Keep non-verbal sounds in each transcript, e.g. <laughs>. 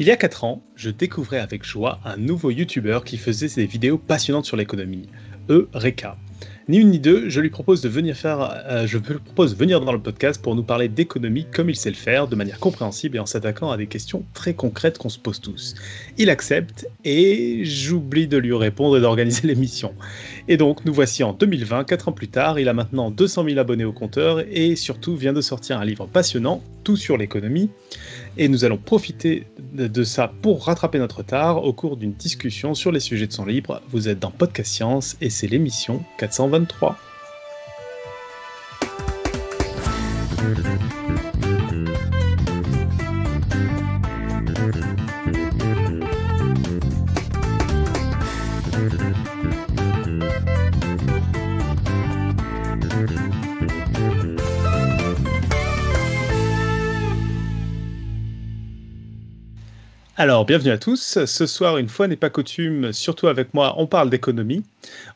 Il y a 4 ans, je découvrais avec joie un nouveau youtubeur qui faisait des vidéos passionnantes sur l'économie, Eureka. Ni une ni deux, je lui propose de venir faire, euh, je propose venir dans le podcast pour nous parler d'économie comme il sait le faire, de manière compréhensible et en s'attaquant à des questions très concrètes qu'on se pose tous. Il accepte et j'oublie de lui répondre et d'organiser <laughs> l'émission. Et donc nous voici en 2020, 4 ans plus tard, il a maintenant 200 000 abonnés au compteur et surtout vient de sortir un livre passionnant, tout sur l'économie et nous allons profiter de ça pour rattraper notre retard au cours d'une discussion sur les sujets de son libre. Vous êtes dans Podcast Science et c'est l'émission 423. Alors, bienvenue à tous. Ce soir, une fois n'est pas coutume, surtout avec moi, on parle d'économie.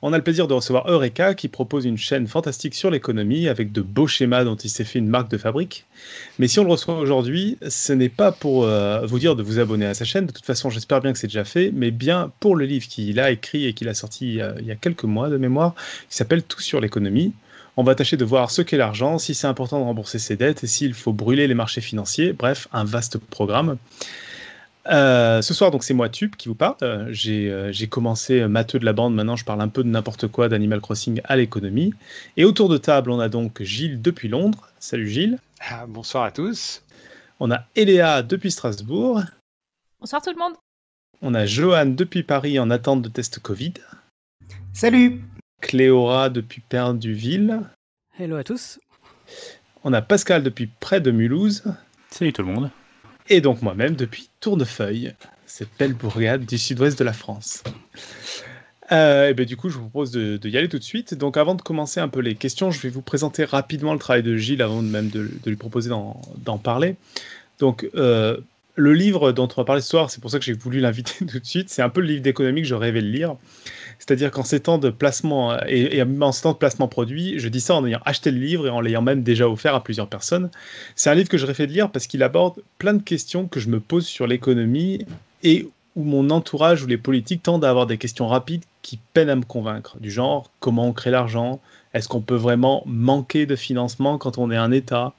On a le plaisir de recevoir Eureka qui propose une chaîne fantastique sur l'économie avec de beaux schémas dont il s'est fait une marque de fabrique. Mais si on le reçoit aujourd'hui, ce n'est pas pour euh, vous dire de vous abonner à sa chaîne, de toute façon j'espère bien que c'est déjà fait, mais bien pour le livre qu'il a écrit et qu'il a sorti euh, il y a quelques mois de mémoire, qui s'appelle Tout sur l'économie. On va tâcher de voir ce qu'est l'argent, si c'est important de rembourser ses dettes et s'il faut brûler les marchés financiers, bref, un vaste programme. Euh, ce soir, donc c'est moi Tube qui vous parle. Euh, euh, j'ai, commencé matheux de la bande, maintenant je parle un peu de n'importe quoi d'Animal Crossing à l'économie. Et autour de table, on a donc Gilles depuis Londres. Salut Gilles. Ah, bonsoir à tous. On a Eléa depuis Strasbourg. Bonsoir tout le monde. On a Johan depuis Paris en attente de test Covid. Salut. Cléora depuis Perduville. Hello à tous. On a Pascal depuis près de Mulhouse. Salut tout le monde et donc moi-même depuis Tournefeuille, cette belle bourgade du sud-ouest de la France. Euh, et ben, du coup, je vous propose de, y aller tout de suite. Donc, avant de commencer un peu les questions, je vais vous présenter rapidement le travail de Gilles avant même de, lui proposer d'en parler. Donc, euh, le livre dont on va parler ce soir, c'est pour ça que j'ai voulu l'inviter <laughs> tout de suite. C'est un peu le livre d'économie que je rêvais de lire. C'est-à-dire qu'en ces temps de placement euh, et, en ces temps de placement produit, je dis ça en ayant acheté le livre et en l'ayant même déjà offert à plusieurs personnes. C'est un livre que je réfais de lire parce qu'il aborde plein de questions que je me pose sur l'économie et où mon entourage ou les politiques tendent à avoir des questions rapides qui peinent à me convaincre, du genre comment on crée l'argent, est-ce qu'on peut vraiment manquer de financement quand on est un État,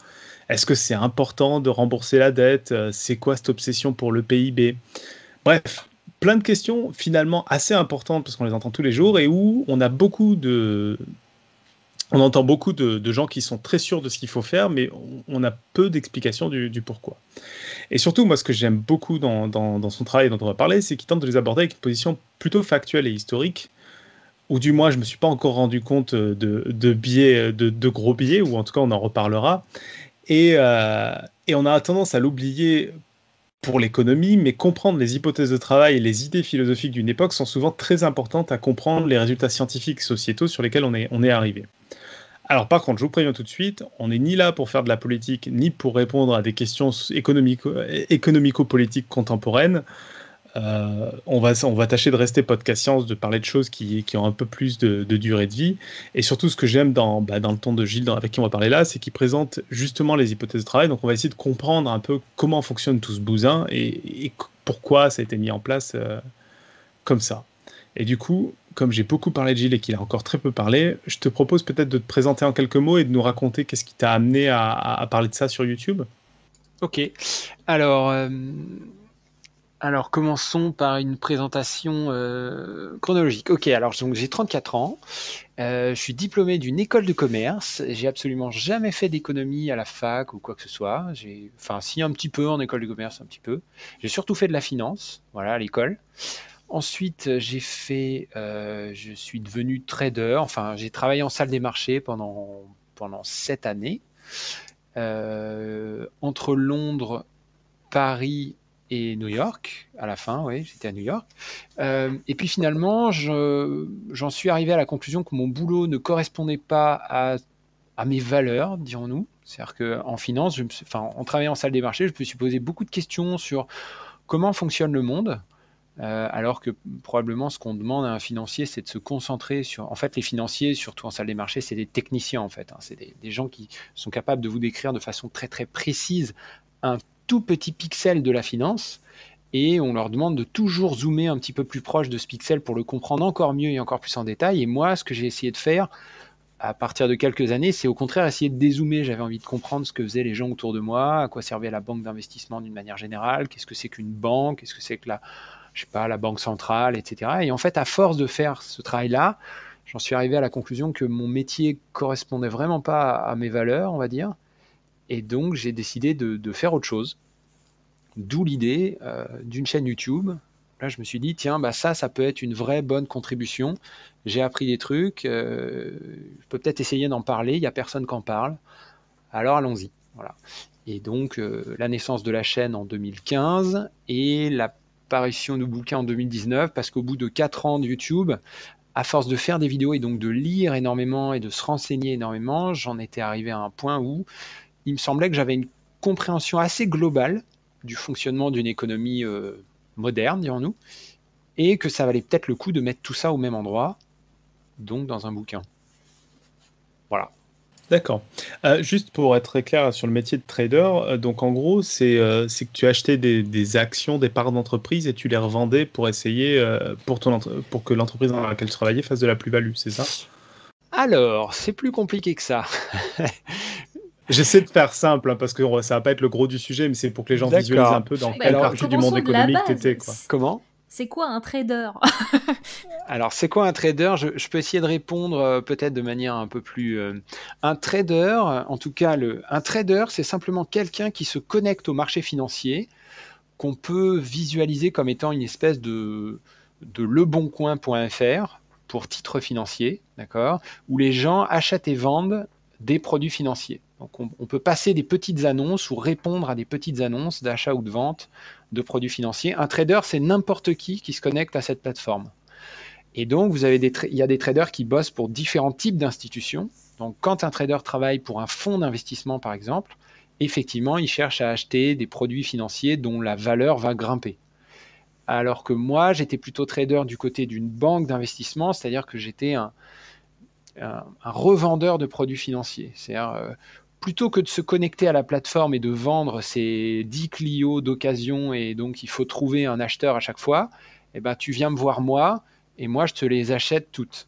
est-ce que c'est important de rembourser la dette, euh, c'est quoi cette obsession pour le PIB. Bref, plein de questions finalement assez importantes parce qu'on les entend tous les jours et où on a beaucoup de, on entend beaucoup de, gens qui sont très sûrs de ce qu'il faut faire, mais on, a peu d'explications du, pourquoi. Et surtout, moi, ce que j'aime beaucoup dans, dans, son travail dont on va parler, c'est qu'il tente de les aborder avec une position plutôt factuelle et historique, ou du moins, je ne me suis pas encore rendu compte de, de biais, de, gros biais, ou en tout cas, on en reparlera. Et, euh, et on a tendance à l'oublier pour l'économie, mais comprendre les hypothèses de travail et les idées philosophiques d'une époque sont souvent très importantes à comprendre les résultats scientifiques sociétaux sur lesquels on est, arrivé. Alors par contre, je vous préviens tout de suite, on n'est ni là pour faire de la politique, ni pour répondre à des questions économico-politiques contemporaines. Euh, on, va, on va tâcher de rester podcast science, de parler de choses qui, qui ont un peu plus de, durée de vie. Et surtout, ce que j'aime dans, bah, le ton de Gilles, avec qui on va parler là, c'est qu'il présente justement les hypothèses de travail. Donc, on va essayer de comprendre un peu comment fonctionne tout ce bousin et, pourquoi ça a été mis en place euh, comme ça. Et du coup, comme j'ai beaucoup parlé de Gilles et qu'il a encore très peu parlé, je te propose peut-être de te présenter en quelques mots et de nous raconter qu'est-ce qui t'a amené à, parler de ça sur YouTube. Ok. Alors. Euh, alors commençons par une présentation euh, chronologique. Ok, alors donc, j'ai 34 ans, euh, je suis diplômé d'une école de commerce, j'ai absolument jamais fait d'économie à la fac ou quoi que ce soit. J'ai, enfin si un petit peu en école de commerce, un petit peu. J'ai surtout fait de la finance, voilà, à l'école. Ensuite, j'ai fait, euh, je suis devenu trader. Enfin, j'ai travaillé en salle des marchés pendant pendant sept années entre Londres, Paris New York, à la fin, oui, j'étais à New York. Euh, et puis finalement, j'en suis arrivé à la conclusion que mon boulot ne correspondait pas à, mes valeurs, dirons-nous. C'est-à-dire qu'en finance, je me enfin, en travaillant en salle des marchés, je me suis posé beaucoup de questions sur comment fonctionne le monde, euh, alors que probablement ce qu'on demande à un financier, c'est de se concentrer sur... En fait, les financiers, surtout en salle des marchés, c'est des techniciens, en fait. Hein. c'est des, des gens qui sont capables de vous décrire de façon très très précise un tout petit pixel de la finance et on leur demande de toujours zoomer un petit peu plus proche de ce pixel pour le comprendre encore mieux et encore plus en détail. Et moi, ce que j'ai essayé de faire à partir de quelques années, c'est au contraire essayer de dézoomer. J'avais envie de comprendre ce que faisaient les gens autour de moi, à quoi servait la banque d'investissement d'une manière générale, qu'est-ce que c'est qu'une banque, qu'est-ce que c'est que la, je sais pas, la banque centrale, etc. Et en fait, à force de faire ce travail-là, j'en suis arrivé à la conclusion que mon métier correspondait vraiment pas à mes valeurs, on va dire, et donc, j'ai décidé de, faire autre chose. D'où l'idée euh, d'une chaîne YouTube. Là, je me suis dit, tiens, bah ça, ça peut être une vraie bonne contribution. J'ai appris des trucs. Euh, je peux peut-être essayer d'en parler. Il n'y a personne qui en parle. Alors, allons-y. Voilà. Et donc, euh, la naissance de la chaîne en 2015 et l'apparition de bouquin en 2019, parce qu'au bout de 4 ans de YouTube, à force de faire des vidéos et donc de lire énormément et de se renseigner énormément, j'en étais arrivé à un point où il me semblait que j'avais une compréhension assez globale du fonctionnement d'une économie euh, moderne, dirons-nous, et que ça valait peut-être le coup de mettre tout ça au même endroit, donc dans un bouquin. Voilà. D'accord. Euh, juste pour être très clair sur le métier de trader, euh, donc en gros, c'est que tu achetais des, actions, des parts d'entreprise et tu les revendais pour essayer, pour, pour que l'entreprise dans laquelle tu travaillais fasse de la plus-value, c'est ça Alors, c'est plus compliqué que ça. <laughs> J'essaie de faire simple hein, parce que ça va pas être le gros du sujet, mais c'est pour que les gens visualisent un peu dans quelle partie du monde économique t'étais. Comment c'est quoi un trader <laughs> Alors, c'est quoi un trader je, peux essayer de répondre euh, peut-être de manière un peu plus. Euh, un trader, en tout cas, le, un trader, c'est simplement quelqu'un qui se connecte au marché financier, qu'on peut visualiser comme étant une espèce de, de leboncoin.fr pour titres financiers, d'accord Où les gens achètent et vendent des produits financiers. Donc on, peut passer des petites annonces ou répondre à des petites annonces d'achat ou de vente de produits financiers. Un trader, c'est n'importe qui qui se connecte à cette plateforme. Et donc, vous avez des il y a des traders qui bossent pour différents types d'institutions. Donc, quand un trader travaille pour un fonds d'investissement, par exemple, effectivement, il cherche à acheter des produits financiers dont la valeur va grimper. Alors que moi, j'étais plutôt trader du côté d'une banque d'investissement, c'est-à-dire que j'étais un, un, revendeur de produits financiers. cest euh, plutôt que de se connecter à la plateforme et de vendre ces 10 Clio d'occasion et donc il faut trouver un acheteur à chaque fois, eh ben, tu viens me voir moi et moi je te les achète toutes.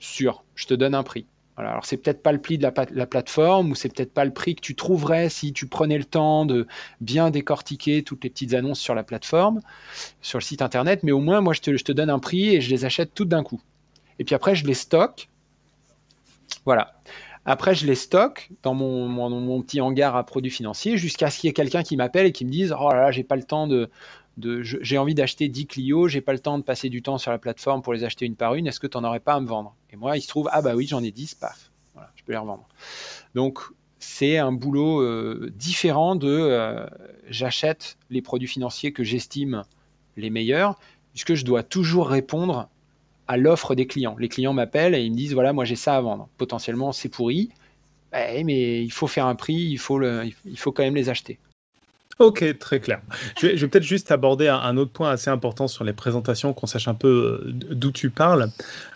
Sûr, je te donne un prix. Voilà, alors c'est peut-être pas le prix de la, plateforme ou c'est peut-être pas le prix que tu trouverais si tu prenais le temps de bien décortiquer toutes les petites annonces sur la plateforme, sur le site internet, mais au moins moi je te, je te donne un prix et je les achète toutes d'un coup. Et puis après je les stocke voilà. Après, je les stocke dans mon, petit hangar à produits financiers jusqu'à ce qu'il y ait quelqu'un qui m'appelle et qui me dise Oh là là, j'ai pas le temps de. j'ai envie d'acheter 10 Clio, j'ai pas le temps de passer du temps sur la plateforme pour les acheter une par une, est-ce que tu n'en aurais pas à me vendre Et moi, il se trouve Ah bah oui, j'en ai 10, paf, voilà, je peux les revendre. Donc, c'est un boulot euh, différent de euh, j'achète les produits financiers que j'estime les meilleurs, puisque je dois toujours répondre à l'offre des clients. Les clients m'appellent et ils me disent voilà, moi j'ai ça à vendre. Potentiellement, c'est pourri, eh, mais il faut faire un prix, il faut, le, il faut quand même les acheter. Ok, très clair. Je vais, peut-être juste aborder un, autre point assez important sur les présentations, qu'on sache un peu euh, d'où tu parles.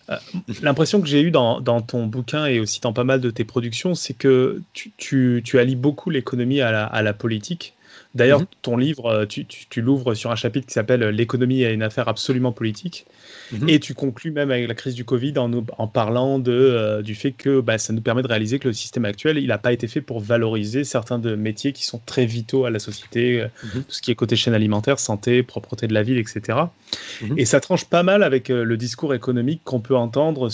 Euh, l'impression que j'ai eue dans, ton bouquin et aussi dans pas mal de tes productions, c'est que tu, allies beaucoup l'économie à la, politique. D'ailleurs, mhm. ton livre, euh, tu, l'ouvres sur un chapitre qui s'appelle euh, L'économie est une affaire absolument politique. Mhm. Et tu conclus même avec la crise du Covid en, parlant de, euh, du fait que bah, ça nous permet de réaliser que le système actuel, il n'a pas été fait pour valoriser certains de métiers qui sont très vitaux à la société, mhm. tout ce qui est côté chaîne alimentaire, santé, propreté de la ville, etc. Et ça tranche pas mal avec le discours économique qu'on peut entendre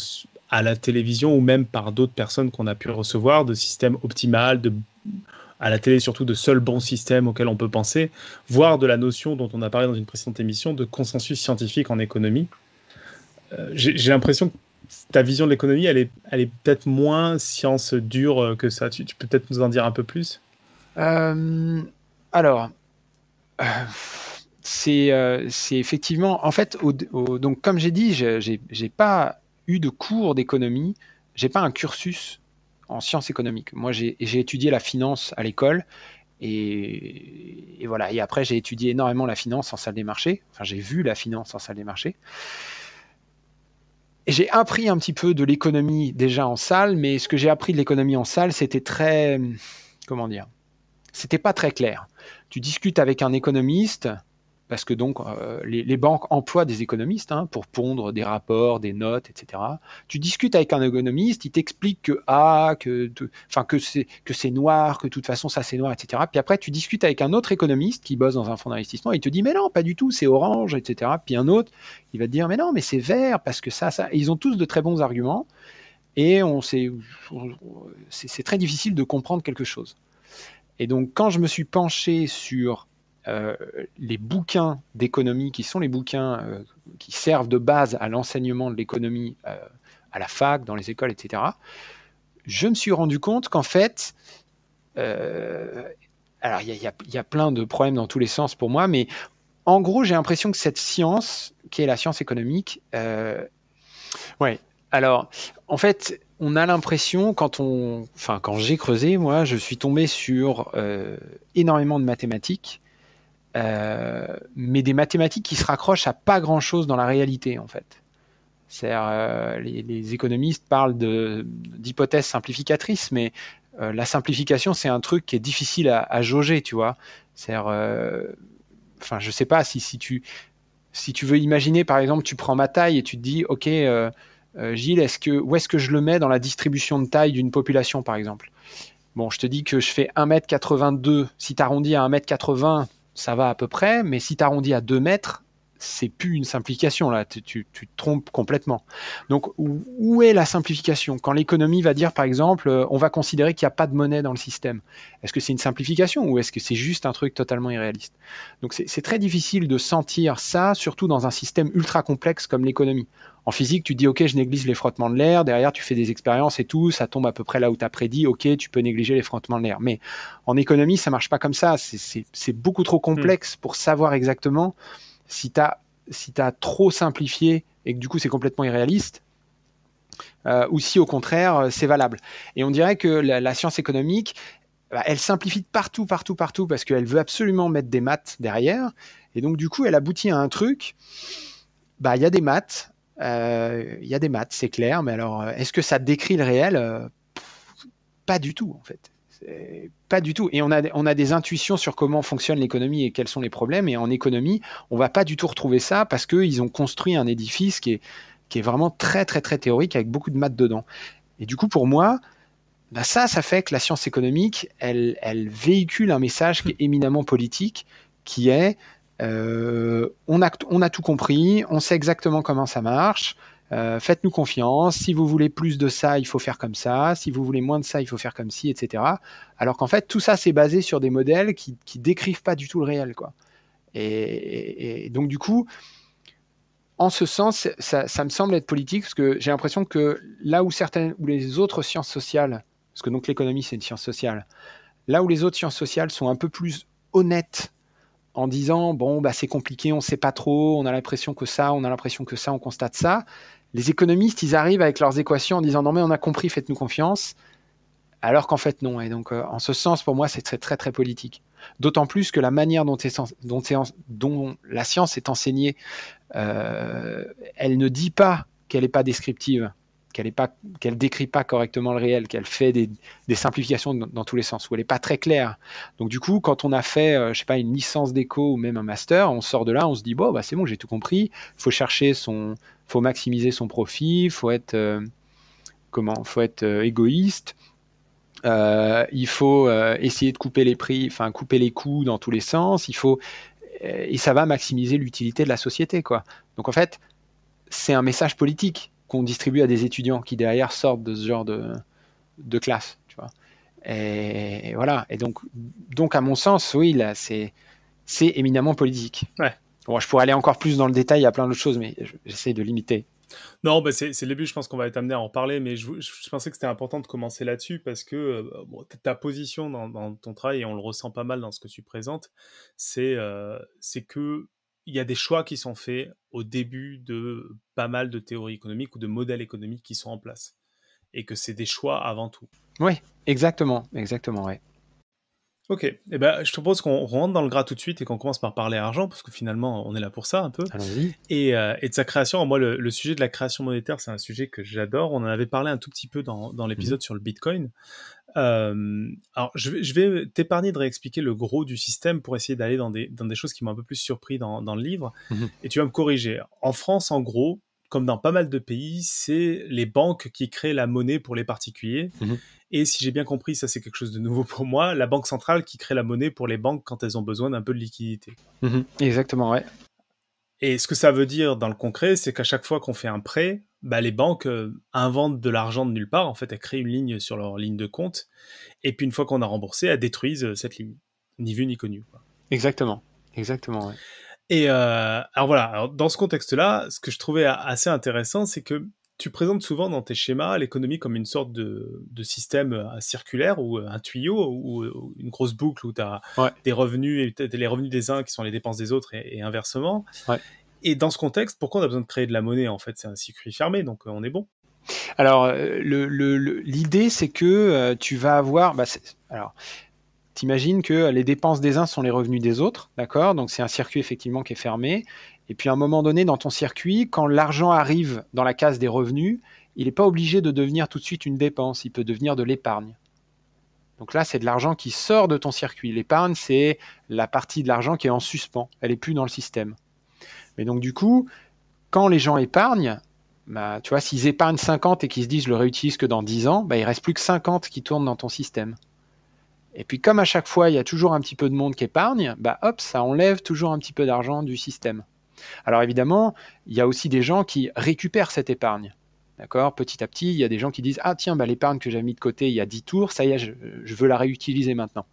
à la télévision ou même par d'autres personnes qu'on a pu recevoir de système optimal, de à la télé surtout de seuls bons systèmes auxquels on peut penser, voire de la notion dont on a parlé dans une précédente émission de consensus scientifique en économie. Euh, j'ai l'impression que ta vision de l'économie, elle est, elle est peut-être moins science dure euh, que ça. Tu, peux peut-être nous en dire un peu plus euh, Alors, c'est effectivement, en fait, donc comme j'ai dit, j'ai pas eu de cours d'économie, j'ai pas un cursus en sciences économiques. Moi, j'ai étudié la finance à l'école. Et, voilà. Et après, j'ai étudié énormément la finance en salle des marchés. Enfin, j'ai vu la finance en salle des marchés. Et j'ai appris un petit peu de l'économie déjà en salle, mais ce que j'ai appris de l'économie en salle, c'était très. Comment dire C'était pas très clair. Tu discutes avec un économiste, parce que donc euh, les, banques emploient des économistes hein, pour pondre des rapports, des notes, etc. Tu discutes avec un économiste, il t'explique que ah, que enfin que c'est que c'est noir, que de toute façon ça c'est noir, etc. Puis après tu discutes avec un autre économiste qui bosse dans un fonds d'investissement, il te dit mais non pas du tout, c'est orange, etc. Puis un autre, il va te dire mais non mais c'est vert parce que ça ça. ils ont tous de très bons arguments et on c'est très difficile de comprendre quelque chose. Et donc quand je me suis penché sur euh, les bouquins d'économie, qui sont les bouquins euh, qui servent de base à l'enseignement de l'économie euh, à la fac, dans les écoles, etc., je me suis rendu compte qu'en fait, alors il y, a plein de problèmes dans tous les sens pour moi, mais en gros, j'ai l'impression que cette science, qui est la science économique, ouais. Alors, en fait, on a l'impression quand on, enfin, quand j'ai creusé, moi, je suis tombé sur énormément de mathématiques euh, mais des mathématiques qui se raccrochent à pas grand-chose dans la réalité, en fait. Euh, les, les, économistes parlent d'hypothèses simplificatrices, mais euh, la simplification, c'est un truc qui est difficile à, jauger, tu vois. C'est-à-dire, euh, enfin, je sais pas si, si, tu, si tu veux imaginer, par exemple, tu prends ma taille et tu te dis, ok, Gilles, est-ce que, où est-ce que je le mets dans la distribution de taille d'une population, par exemple Bon, je te dis que je fais 1m82. Si tu arrondis à 1m80, ça va à peu près, mais si tu arrondis à 2 mètres, c'est plus une simplification là, tu, te trompes complètement. Donc où, est la simplification Quand l'économie va dire par exemple, euh, on va considérer qu'il n'y a pas de monnaie dans le système, est-ce que c'est une simplification ou est-ce que c'est juste un truc totalement irréaliste Donc c'est très difficile de sentir ça, surtout dans un système ultra complexe comme l'économie. En physique, tu dis ok, je néglige les frottements de l'air, derrière tu fais des expériences et tout, ça tombe à peu près là où tu as prédit, ok, tu peux négliger les frottements de l'air. Mais en économie, ça marche pas comme ça, c'est beaucoup trop hmm. complexe pour savoir exactement si tu as, trop simplifié et que du coup c'est complètement irréaliste, euh, ou si au contraire euh, c'est valable. Et on dirait que la, science économique, bah, elle simplifie partout, partout, partout, parce qu'elle veut absolument mettre des maths derrière. Et donc du coup, elle aboutit à un truc, bah il y a des maths, euh, il y a des maths, c'est clair, mais alors est-ce que ça décrit le réel Pas du tout en fait. Euh, pas du tout. Et on a, des intuitions sur comment fonctionne l'économie et quels sont les problèmes. Et en économie, on va pas du tout retrouver ça parce qu'ils ont construit un édifice qui est, vraiment très, très, très théorique avec beaucoup de maths dedans. Et du coup, pour moi, bah, ça, ça fait que la science économique, elle, véhicule un message qui est éminemment politique, qui est euh, on a tout compris, on sait exactement comment ça marche, euh, faites-nous confiance. Si vous voulez plus de ça, il faut faire comme ça. Si vous voulez moins de ça, il faut faire comme ci, etc. Alors qu'en fait, tout ça, c'est basé sur des modèles qui, décrivent pas du tout le réel, quoi. Et, donc, du coup, en ce sens, ça, ça me semble être politique parce que j'ai l'impression que là où certaines, où les autres sciences sociales, parce que donc l'économie, c'est une science sociale, là où les autres sciences sociales sont un peu plus honnêtes en disant bon bah c'est compliqué, on ne sait pas trop, on a l'impression que ça, on a l'impression que ça, on constate ça. Les économistes, ils arrivent avec leurs équations en disant non mais on a compris, faites-nous confiance, alors qu'en fait non. Et donc euh, en ce sens, pour moi, c'est très très, très politique. D'autant plus que la manière dont, la science est enseignée, euh, elle ne dit pas qu'elle n'est pas descriptive qu'elle ne décrit pas correctement le réel, qu'elle fait des, simplifications dans, tous les sens, où elle n'est pas très claire. Donc du coup, quand on a fait, euh, je sais pas, une licence d'éco ou même un master, on sort de là, on se dit, bon, bah, c'est bon, j'ai tout compris, faut chercher son, faut maximiser son profit, faut être, euh, comment, faut être euh, égoïste. il faut essayer de couper les prix, enfin couper les coûts dans tous les sens. Il faut et ça va maximiser l'utilité de la société, quoi. Donc en fait, c'est un message politique qu'on distribue à des étudiants qui derrière sortent de ce genre de, de classe. Tu vois. Et, voilà. Et donc, donc, à mon sens, oui, là, c'est, c'est éminemment politique. Ouais. Bon, je pourrais aller encore plus dans le détail y il a plein d'autres choses, mais j'essaie de limiter. Non, bah, c'est le début, je pense qu'on va être amené à en parler, mais je, je pensais que c'était important de commencer là-dessus parce que euh, bah, ta position dans, ton travail, et on le ressent pas mal dans ce que tu présentes, c'est euh, que il y a des choix qui sont faits au début de pas mal de théories économiques ou de modèles économiques qui sont en place. Et que c'est des choix avant tout. Oui, exactement, exactement, ouais. Ok, eh ben, je te propose qu'on rentre dans le gras tout de suite et qu'on commence par parler argent, parce que finalement, on est là pour ça un peu. Allons-y. Et, euh, de sa création, moi, le, sujet de la création monétaire, c'est un sujet que j'adore. On en avait parlé un tout petit peu dans, l'épisode mhm. sur le Bitcoin. Euh, alors, je, vais t'épargner de réexpliquer le gros du système pour essayer d'aller dans des, choses qui m'ont un peu plus surpris dans, le livre. Mhm. Et tu vas me corriger. En France, en gros, comme dans pas mal de pays, c'est les banques qui créent la monnaie pour les particuliers. Mhm. Et si j'ai bien compris, ça c'est quelque chose de nouveau pour moi, la banque centrale qui crée la monnaie pour les banques quand elles ont besoin d'un peu de liquidité. Mhm. Exactement, ouais. Et ce que ça veut dire dans le concret, c'est qu'à chaque fois qu'on fait un prêt, bah, les banques euh, inventent de l'argent de nulle part. En fait, elles créent une ligne sur leur ligne de compte. Et puis, une fois qu'on a remboursé, elles détruisent euh, cette ligne. Ni vue ni connue. Exactement. Exactement. Et euh, alors voilà, dans ce contexte-là, ce que je trouvais assez intéressant, c'est que tu présentes souvent dans tes schémas l'économie comme une sorte de, système euh, circulaire ou euh, un tuyau ou, une grosse boucle où tu as des revenus et les revenus des uns qui sont les dépenses des autres et, inversement. Et dans ce contexte, pourquoi on a besoin de créer de la monnaie En fait, c'est un circuit fermé, donc euh, on est bon. Alors, l'idée, c'est que tu vas avoir. Bah, alors, t'imagines que les dépenses des uns sont les revenus des autres, d'accord Donc c'est un circuit effectivement qui est fermé. Et puis à un moment donné, dans ton circuit, quand l'argent arrive dans la case des revenus, il n'est pas obligé de devenir tout de suite une dépense, il peut devenir de l'épargne. Donc là, c'est de l'argent qui sort de ton circuit. L'épargne, c'est la partie de l'argent qui est en suspens, elle n'est plus dans le système. Mais donc du coup, quand les gens épargnent, bah, tu vois, s'ils épargnent 50 et qu'ils se disent je le réutilise que dans 10 ans, il bah, il reste plus que 50 qui tournent dans ton système. Et puis comme à chaque fois, il y a toujours un petit peu de monde qui épargne, bah hop, ça enlève toujours un petit peu d'argent du système. Alors évidemment, il y a aussi des gens qui récupèrent cette épargne. D'accord Petit à petit, il y a des gens qui disent Ah, tiens, bah, l'épargne que j'avais mis de côté il y a 10 tours, ça y est, je, veux la réutiliser maintenant.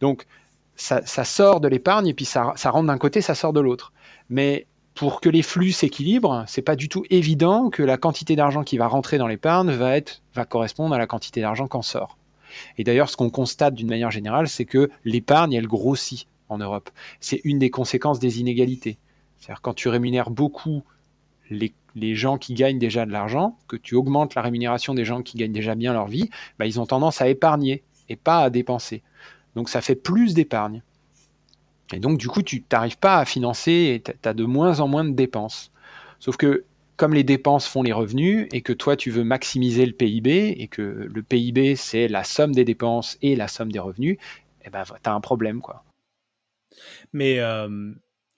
Donc, ça, sort de l'épargne et puis ça, rentre d'un côté, ça sort de l'autre. Mais pour que les flux s'équilibrent, c'est pas du tout évident que la quantité d'argent qui va rentrer dans l'épargne va, va correspondre à la quantité d'argent qu'en sort. Et d'ailleurs, ce qu'on constate d'une manière générale, c'est que l'épargne, elle grossit en Europe. C'est une des conséquences des inégalités. C'est-à-dire quand tu rémunères beaucoup les, gens qui gagnent déjà de l'argent, que tu augmentes la rémunération des gens qui gagnent déjà bien leur vie, bah, ils ont tendance à épargner et pas à dépenser. Donc ça fait plus d'épargne. Et donc du coup, tu n'arrives pas à financer et tu as de moins en moins de dépenses. Sauf que comme les dépenses font les revenus et que toi tu veux maximiser le PIB et que le PIB c'est la somme des dépenses et la somme des revenus, eh ben, tu as un problème. quoi. Mais euh,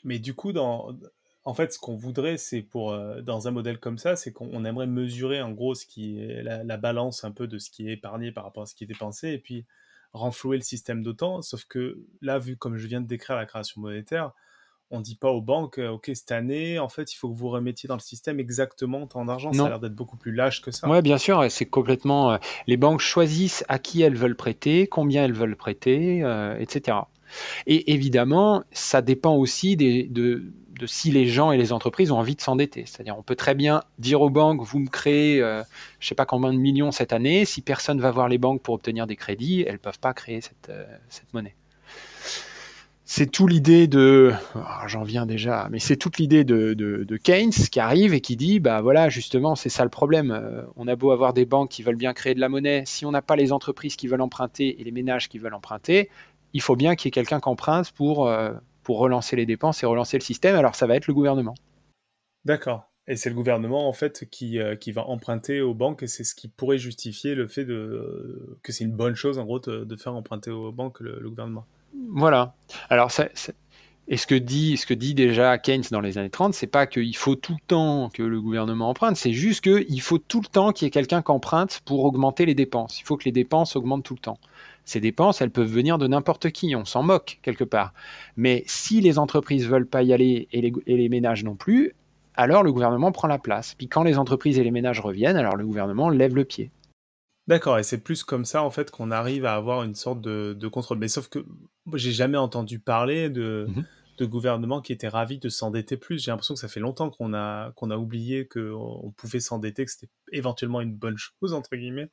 mais du coup, en fait, ce qu'on voudrait, c'est pour euh, dans un modèle comme ça, c'est qu'on aimerait mesurer en gros ce qui est la, balance un peu de ce qui est épargné par rapport à ce qui est dépensé, et puis renflouer le système d'autant. Sauf que là, vu comme je viens de décrire la création monétaire, on dit pas aux banques, euh, ok, cette année, en fait, il faut que vous remettiez dans le système exactement tant d'argent. Ça a l'air d'être beaucoup plus lâche que ça. Oui, bien sûr, c'est complètement. Euh, les banques choisissent à qui elles veulent prêter, combien elles veulent prêter, etc. Et évidemment, ça dépend aussi de, si les gens et les entreprises ont envie de s'endetter. C'est-à-dire, on peut très bien dire aux banques, vous me créez, euh, je ne sais pas combien de millions cette année, si personne va voir les banques pour obtenir des crédits, elles ne peuvent pas créer euh, cette, monnaie. C'est tout l'idée de, j'en viens déjà, mais c'est toute l'idée de, de, Keynes qui arrive et qui dit, bah voilà, justement, c'est ça le problème. Euh, on a beau avoir des banques qui veulent bien créer de la monnaie, si on n'a pas les entreprises qui veulent emprunter et les ménages qui veulent emprunter, il faut bien qu'il y ait quelqu'un qui emprunte pour, euh, pour relancer les dépenses et relancer le système. Alors ça va être le gouvernement. D'accord. Et c'est le gouvernement en fait qui, euh, va emprunter aux banques et c'est ce qui pourrait justifier le fait de, que c'est une bonne chose en gros de, faire emprunter aux banques le, gouvernement. Voilà. Alors Et ce que dit, ce que dit déjà Keynes dans les années 30, c'est pas qu'il faut tout le temps que le gouvernement emprunte, c'est juste qu'il faut tout le temps qu'il y ait quelqu'un qui emprunte pour augmenter les dépenses. Il faut que les dépenses augmentent tout le temps. Ces dépenses, elles peuvent venir de n'importe qui, on s'en moque quelque part. Mais si les entreprises ne veulent pas y aller et les, ménages non plus, alors le gouvernement prend la place. Puis quand les entreprises et les ménages reviennent, alors le gouvernement lève le pied. D'accord, et c'est plus comme ça en fait qu'on arrive à avoir une sorte de, contrôle. Mais sauf que j'ai jamais entendu parler de, mhm de gouvernement qui était ravi de s'endetter plus. J'ai l'impression que ça fait longtemps qu'on a, qu'on a oublié qu'on pouvait s'endetter, que c'était éventuellement une bonne chose, entre guillemets.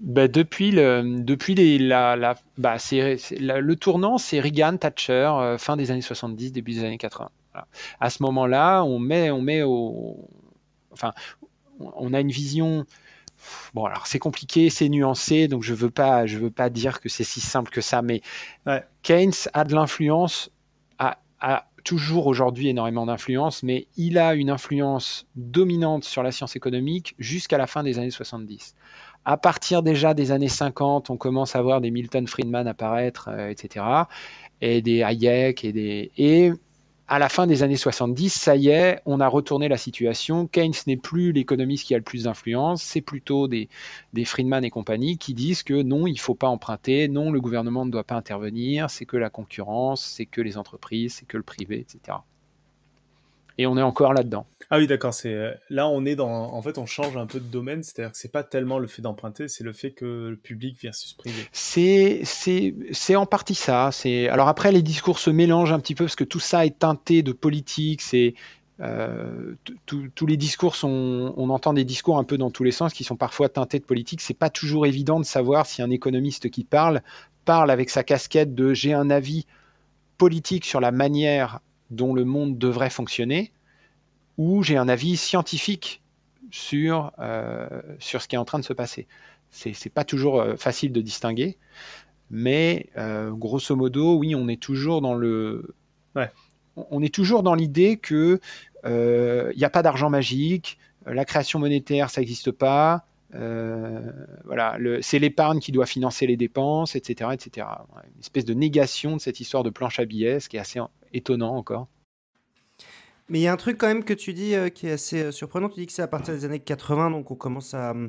Ben, depuis, le, depuis les, la, la, bah, le tournant, c'est Reagan, Thatcher, euh, fin des années 70, début des années 80. À ce moment-là, on met, on met au. Enfin, on a une vision bon alors c'est compliqué, c'est nuancé, donc je veux pas, je veux pas dire que c'est si simple que ça, mais Keynes a de l'influence a toujours aujourd'hui énormément d'influence, mais il a une influence dominante sur la science économique jusqu'à la fin des années 70. À partir déjà des années 50, on commence à voir des Milton Friedman apparaître, euh, etc., et des Hayek, et, des... et à la fin des années 70, ça y est, on a retourné la situation. Keynes n'est plus l'économiste qui a le plus d'influence, c'est plutôt des, des Friedman et compagnie qui disent que non, il ne faut pas emprunter, non, le gouvernement ne doit pas intervenir, c'est que la concurrence, c'est que les entreprises, c'est que le privé, etc et on est encore là-dedans. Ah oui, d'accord. C'est euh, là, on est dans. En fait, on change un peu de domaine. C'est-à-dire que c'est pas tellement le fait d'emprunter, c'est le fait que le public versus privé. C'est c'est en partie ça. C'est alors après les discours se mélangent un petit peu parce que tout ça est teinté de politique. C'est euh, tous les discours sont, on entend des discours un peu dans tous les sens qui sont parfois teintés de politique. C'est pas toujours évident de savoir si un économiste qui parle parle avec sa casquette de j'ai un avis politique sur la manière dont le monde devrait fonctionner, ou j'ai un avis scientifique euh, sur, ce qui est en train de se passer. C'est pas toujours euh, facile de distinguer, mais euh, grosso modo, oui, on est toujours dans le. On est toujours dans l'idée que il n'y a pas d'argent magique, la création monétaire, ça n'existe pas, euh, voilà, c'est l'épargne qui doit financer les dépenses, etc., etc. Une espèce de négation de cette histoire de planche à billets, ce qui est assez étonnant encore. Mais il y a un truc quand même que tu dis euh, qui est assez euh, surprenant. Tu dis que c'est à partir des années 80, donc on commence hum,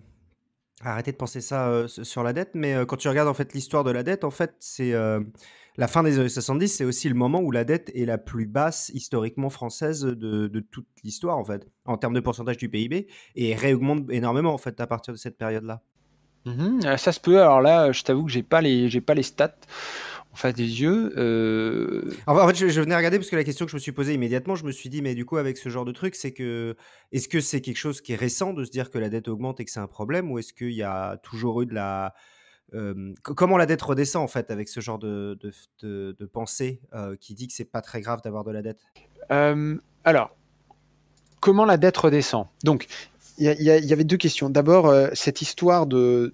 à, arrêter de penser ça sur la dette. Mais quand tu regardes en fait l'histoire de la dette, en fait, c'est la fin des années 70, c'est aussi le moment où la dette est la plus basse historiquement française de, toute l'histoire, en fait, en termes de pourcentage du PIB, et réaugmente énormément, en fait, à partir de cette période-là. Mhm. Euh, ça se peut. Alors là, je t'avoue que j'ai pas les, j'ai pas les stats en face des yeux. Euh. en fait, je, je, venais regarder parce que la question que je me suis posée immédiatement, je me suis dit, mais du coup, avec ce genre de truc, c'est que est-ce que c'est quelque chose qui est récent de se dire que la dette augmente et que c'est un problème, ou est-ce qu'il y a toujours eu de la comment la dette redescend en fait avec ce genre de, pensée qui dit que c'est pas très grave d'avoir de la dette Alors, comment la dette redescend Donc, il y, avait deux questions. D'abord, cette histoire de,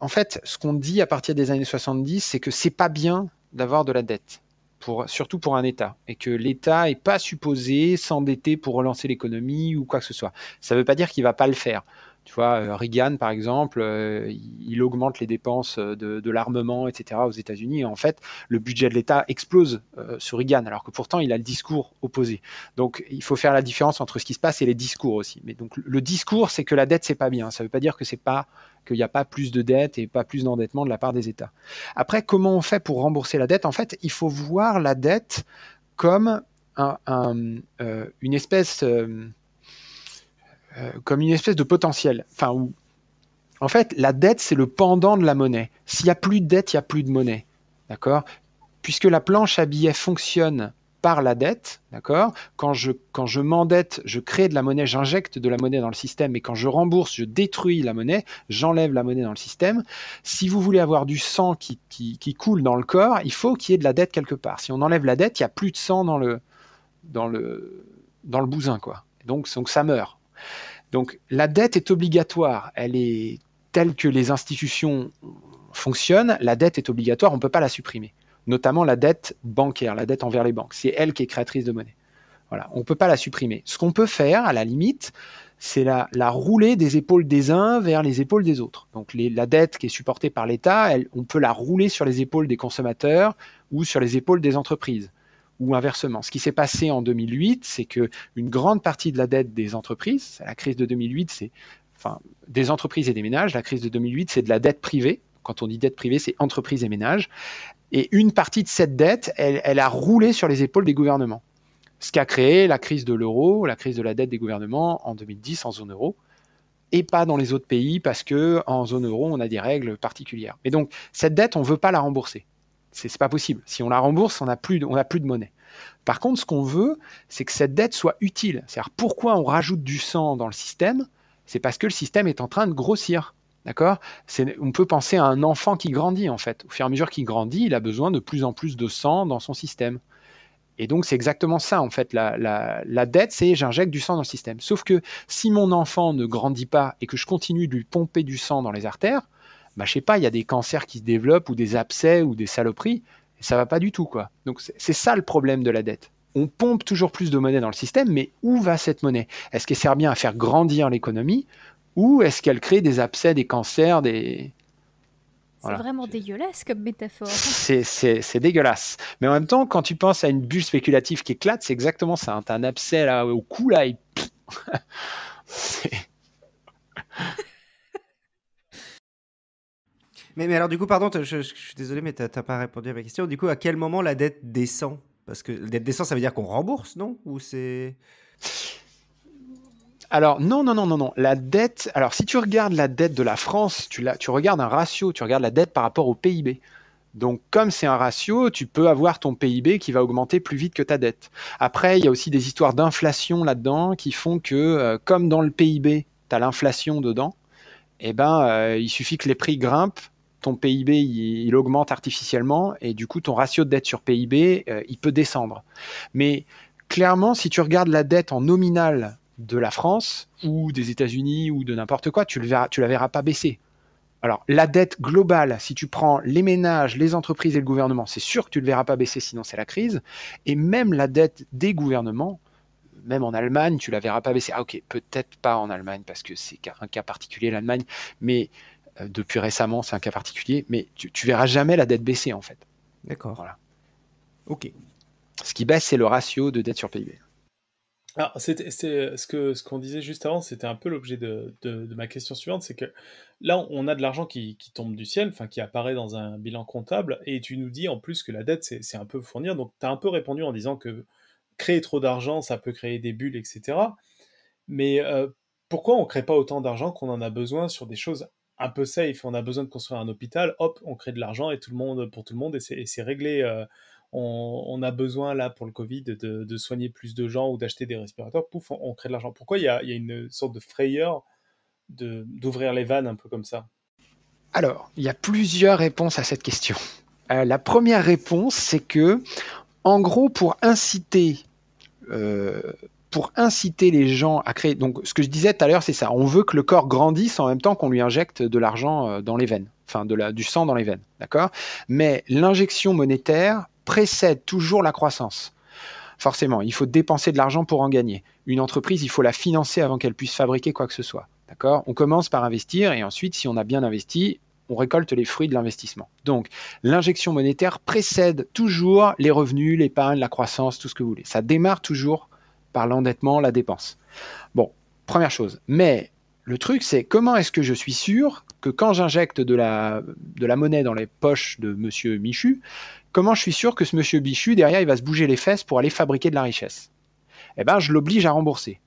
En fait, ce qu'on dit à partir des années 70, c'est que c'est pas bien d'avoir de la dette. Pour, surtout pour un État, et que l'État n'est pas supposé s'endetter pour relancer l'économie ou quoi que ce soit. Ça ne veut pas dire qu'il ne va pas le faire. Tu vois, euh, Reagan, par exemple, euh, il augmente les dépenses euh, de, l'armement, etc., aux États-Unis. Et en fait, le budget de l'État explose sous sur Reagan, alors que pourtant, il a le discours opposé. Donc, il faut faire la différence entre ce qui se passe et les discours aussi. Mais donc, le discours, c'est que la dette, c'est pas bien. Ça veut pas dire que c'est pas qu'il n'y a pas plus de dette et pas plus d'endettement de la part des États. Après, comment on fait pour rembourser la dette En fait, il faut voir la dette comme une espèce. Euh, comme une espèce de potentiel. Enfin, en fait, la dette, c'est le pendant de la monnaie. S'il n'y a plus de dette, il n'y a plus de monnaie. D'accord Puisque la planche à billets fonctionne par la dette, d'accord Quand je, quand je m'endette, je crée de la monnaie, j'injecte de la monnaie dans le système, et quand je rembourse, je détruis la monnaie, j'enlève la monnaie dans le système. Si vous voulez avoir du sang qui, qui, coule dans le corps, il faut qu'il y ait de la dette quelque part. Si on enlève la dette, il n'y a plus de sang dans le, dans le, dans le bousin, quoi. Donc, donc ça meurt. Donc la dette est obligatoire, elle est telle que les institutions fonctionnent, la dette est obligatoire, on ne peut pas la supprimer. Notamment la dette bancaire, la dette envers les banques. C'est elle qui est créatrice de monnaie. Voilà, on ne peut pas la supprimer. Ce qu'on peut faire, à la limite, c'est la, rouler des épaules des uns vers les épaules des autres. Donc la dette qui est supportée par l'État, on peut la rouler sur les épaules des consommateurs ou sur les épaules des entreprises ou inversement. Ce qui s'est passé en 2008, c'est que une grande partie de la dette des entreprises, la crise de 2008, c'est des entreprises et des ménages, la crise de 2008, c'est de la dette privée. Quand on dit dette privée, c'est entreprises et ménages. Et une partie de cette dette, elle, a roulé sur les épaules des gouvernements. Ce qui a créé la crise de l'euro, la crise de la dette des gouvernements en 2010 en zone euro et pas dans les autres pays parce que en zone euro, on a des règles particulières. Et donc, cette dette, on ne veut pas la rembourser. C'est pas possible. Si on la rembourse, on n'a plus, de, plus de monnaie. Par contre, ce qu'on veut, c'est que cette dette soit utile. C'est-à-dire pourquoi on rajoute du sang dans le système C'est parce que le système est en train de grossir. D'accord On peut penser à un enfant qui grandit en fait. Au fur et à mesure qu'il grandit, il a besoin de plus en plus de sang dans son système. Et donc c'est exactement ça en fait. La, la dette, c'est j'injecte du sang dans le système. Sauf que si mon enfant ne grandit pas et que je continue de lui pomper du sang dans les artères, bah, je sais pas, il y a des cancers qui se développent ou des abcès ou des saloperies, et ça va pas du tout, quoi. Donc c'est ça le problème de la dette. On pompe toujours plus de monnaie dans le système, mais où va cette monnaie Est-ce qu'elle sert bien à faire grandir l'économie ou est-ce qu'elle crée des abcès, des cancers, des... C'est vraiment dégueulasse comme métaphore. <laughs> C'est dégueulasse. Mais en même temps, quand tu penses à une bulle spéculative qui éclate, c'est exactement ça. Hein. T'as un abcès là, au cou là et... <laughs> Mais, alors, du coup, pardon, je, suis désolé, mais tu n'as pas répondu à ma question. Du coup, à quel moment la dette descend Parce que la dette descend, ça veut dire qu'on rembourse, non Ou c'est. Alors, non, non, non, non, non. La dette. Alors, si tu regardes la dette de la France, tu, la, tu regardes un ratio, tu regardes la dette par rapport au PIB. Donc, comme c'est un ratio, tu peux avoir ton PIB qui va augmenter plus vite que ta dette. Après, il y a aussi des histoires d'inflation là-dedans qui font que, euh, comme dans le PIB, tu as l'inflation dedans, eh ben, euh, il suffit que les prix grimpent ton PIB il, augmente artificiellement et du coup ton ratio de dette sur PIB euh, il peut descendre. Mais clairement, si tu regardes la dette en nominal de la France ou des États-Unis ou de n'importe quoi, tu, le tu la verras pas baisser. Alors, la dette globale, si tu prends les ménages, les entreprises et le gouvernement, c'est sûr que tu ne le verras pas baisser, sinon c'est la crise. Et même la dette des gouvernements, même en Allemagne, tu la verras pas baisser. Ah ok, peut-être pas en Allemagne parce que c'est un cas particulier l'Allemagne, mais euh, depuis récemment, c'est un cas particulier, mais tu, verras jamais la dette baisser en fait. D'accord. Voilà. Ok. Ce qui baisse, c'est le ratio de dette sur PIB. Alors, c'est ce qu'on ce qu'on disait juste avant, c'était un peu l'objet de, ma question suivante, c'est que là, on a de l'argent qui, tombe du ciel, enfin qui apparaît dans un bilan comptable, et tu nous dis en plus que la dette, c'est un peu fournir, donc tu as un peu répondu en disant que créer trop d'argent, ça peut créer des bulles, etc. Mais euh, pourquoi on ne crée pas autant d'argent qu'on en a besoin sur des choses un peu safe, on a besoin de construire un hôpital, hop, on crée de l'argent et tout le monde pour tout le monde et c'est réglé. Euh, on, a besoin là pour le Covid de, soigner plus de gens ou d'acheter des respirateurs, pouf, on, crée de l'argent. Pourquoi il y, a, une sorte de frayeur d'ouvrir les vannes un peu comme ça Alors, il y a plusieurs réponses à cette question. Euh, la première réponse, c'est que, en gros, pour inciter euh, pour inciter les gens à créer. Donc, ce que je disais tout à l'heure, c'est ça. On veut que le corps grandisse en même temps qu'on lui injecte de l'argent euh, dans les veines, enfin de la, du sang dans les veines, d'accord Mais l'injection monétaire précède toujours la croissance. Forcément, il faut dépenser de l'argent pour en gagner. Une entreprise, il faut la financer avant qu'elle puisse fabriquer quoi que ce soit, d'accord On commence par investir et ensuite, si on a bien investi, on récolte les fruits de l'investissement. Donc, l'injection monétaire précède toujours les revenus, l'épargne, la croissance, tout ce que vous voulez. Ça démarre toujours par l'endettement, la dépense. Bon, première chose. Mais le truc, c'est comment est-ce que je suis sûr que quand j'injecte de la, de la monnaie dans les poches de monsieur Michu, comment je suis sûr que ce monsieur Bichu, derrière, il va se bouger les fesses pour aller fabriquer de la richesse Eh bien, je l'oblige à rembourser.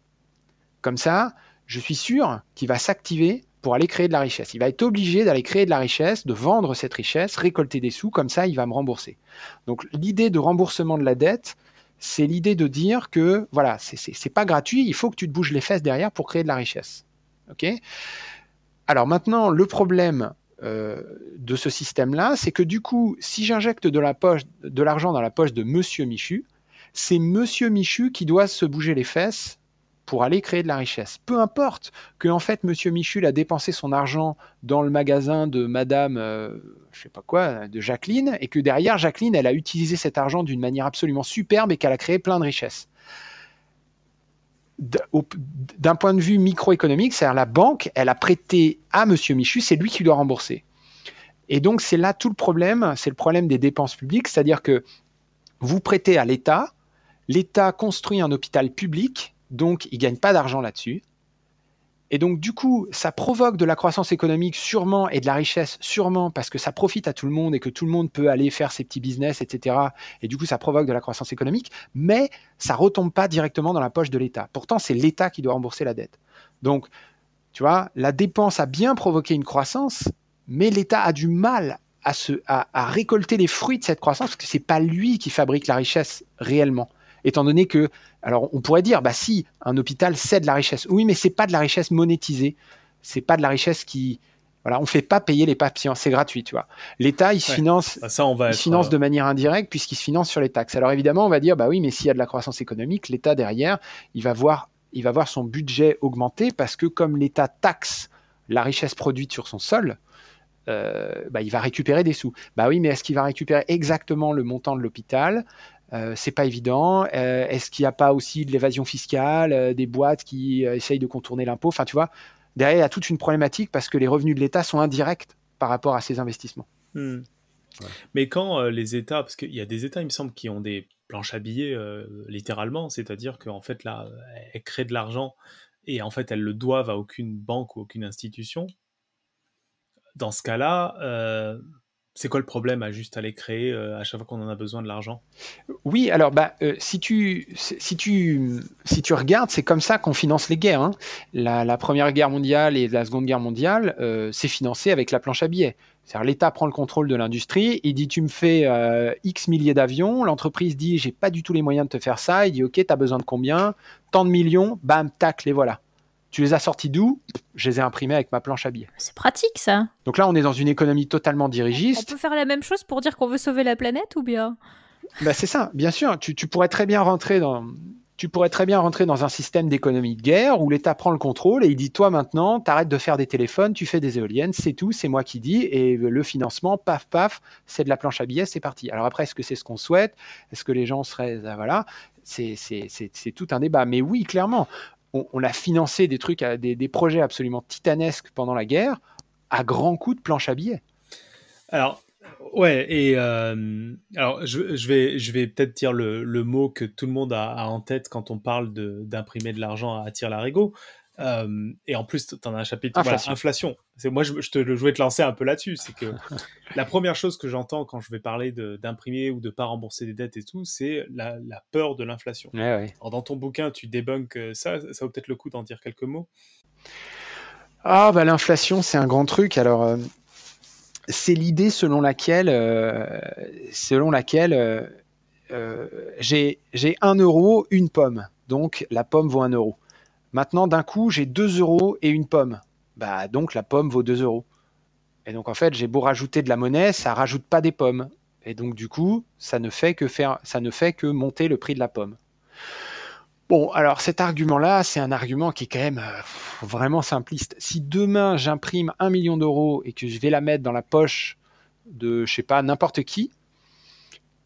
Comme ça, je suis sûr qu'il va s'activer pour aller créer de la richesse. Il va être obligé d'aller créer de la richesse, de vendre cette richesse, récolter des sous, comme ça il va me rembourser. Donc l'idée de remboursement de la dette, c'est l'idée de dire que voilà, c'est pas gratuit, il faut que tu te bouges les fesses derrière pour créer de la richesse. Ok Alors maintenant, le problème euh, de ce système-là, c'est que du coup, si j'injecte de la poche, de l'argent dans la poche de Monsieur Michu, c'est Monsieur Michu qui doit se bouger les fesses pour aller créer de la richesse. Peu importe que en fait Monsieur Michul a dépensé son argent dans le magasin de Madame, euh, je sais pas quoi, de Jacqueline, et que derrière Jacqueline, elle a utilisé cet argent d'une manière absolument superbe et qu'elle a créé plein de richesses. D'un point de vue microéconomique, c'est-à-dire la banque, elle a prêté à Monsieur Michu, c'est lui qui doit rembourser. Et donc c'est là tout le problème, c'est le problème des dépenses publiques, c'est-à-dire que vous prêtez à l'État, l'État construit un hôpital public donc, ils ne gagnent pas d'argent là-dessus. Et donc, du coup, ça provoque de la croissance économique sûrement et de la richesse sûrement parce que ça profite à tout le monde et que tout le monde peut aller faire ses petits business, etc. Et du coup, ça provoque de la croissance économique, mais ça ne retombe pas directement dans la poche de l'État. Pourtant, c'est l'État qui doit rembourser la dette. Donc, tu vois, la dépense a bien provoqué une croissance, mais l'État a du mal à, récolter les fruits de cette croissance parce que c'est pas lui qui fabrique la richesse réellement étant donné que, alors on pourrait dire, bah si, un hôpital cède de la richesse. Oui, mais c'est pas de la richesse monétisée, c'est pas de la richesse qui, voilà, on fait pas payer les patients, c'est gratuit, tu vois. L'État, il se finance, bah, finance euh, de manière indirecte puisqu'il se finance sur les taxes. Alors évidemment, on va dire, bah oui, mais s'il y a de la croissance économique, l'État derrière, il va voir, il va voir son budget augmenter parce que comme l'État taxe la richesse produite sur son sol, euh, bah, il va récupérer des sous. Bah oui, mais est-ce qu'il va récupérer exactement le montant de l'hôpital euh, c'est pas évident. Euh, est-ce qu'il n'y a pas aussi de l'évasion fiscale, euh, des boîtes qui essayent de contourner l'impôt Enfin, tu vois, derrière, il y a toute une problématique parce que les revenus de l'État sont indirects par rapport à ces investissements. Hmm. Mais quand les États, parce qu'il y a des États, il me semble, qui ont des planches à billets littéralement, c'est-à-dire qu'en fait, là, elles créent de l'argent et en fait, elles le doivent à aucune banque ou aucune institution. Dans ce cas-là, c'est quoi le problème à juste aller créer euh, à chaque fois qu'on en a besoin de l'argent Oui, alors bah, euh, si, tu, si, tu, si tu regardes, c'est comme ça qu'on finance les guerres. Hein. La, Première Guerre mondiale et la Seconde Guerre mondiale, euh, c'est financé avec la planche à billets. cest l'État prend le contrôle de l'industrie, il dit tu me fais X milliers d'avions, l'entreprise dit j'ai pas du tout les moyens de te faire ça, il dit ok, tu as besoin de combien Tant de millions, bam, tac, les voilà. Tu les as sortis d'où Je les ai imprimés avec ma planche à billets. C'est pratique ça. Donc là, on est dans une économie totalement dirigiste. On peut faire la même chose pour dire qu'on veut sauver la planète ou bien bah, C'est ça, bien sûr. Tu, pourrais très bien rentrer dans. Tu pourrais très bien rentrer dans un système d'économie de guerre où l'État prend le contrôle et il dit Toi maintenant, t'arrêtes de faire des téléphones, tu fais des éoliennes, c'est tout, c'est moi qui dis, et le financement, paf, paf, c'est de la planche à billets, c'est parti. Alors après, est-ce que c'est ce qu'on souhaite Est-ce que les gens seraient. Euh, voilà c'est tout un débat. Mais oui, clairement, on, a financé des trucs, des, des projets absolument titanesques pendant la guerre à grands coups de planche à billets. Alors, Ouais, et euh, alors je, vais, je vais peut-être dire le, mot que tout le monde a, en tête quand on parle d'imprimer de, l'argent à tire larigot euh, et en plus, tu en as un chapitre. Inflation. Voilà, C'est, moi, je, te, voulais te lancer un peu là-dessus. C'est que <laughs> la première chose que j'entends quand je vais parler d'imprimer ou de pas rembourser des dettes et tout, c'est la, peur de l'inflation. dans ton bouquin, tu débunkes euh, ça. Ça vaut peut-être le coup d'en dire quelques mots. Ah, bah, l'inflation, c'est un grand truc. Alors. Euh, c'est l'idée selon laquelle, selon laquelle j'ai, j'ai un euro, une pomme. Donc la pomme vaut un euro. Maintenant, d'un coup, j'ai 2 euros et une pomme. Bah, donc la pomme vaut 2 euros. Et donc, en fait, j'ai beau rajouter de la monnaie, ça rajoute pas des pommes. Et donc, du coup, ça ne fait que, faire, ça ne fait que monter le prix de la pomme. Bon, alors cet argument-là, c'est un argument qui est quand même euh, vraiment simpliste. Si demain j'imprime un million d'euros et que je vais la mettre dans la poche de, je sais pas, n'importe qui,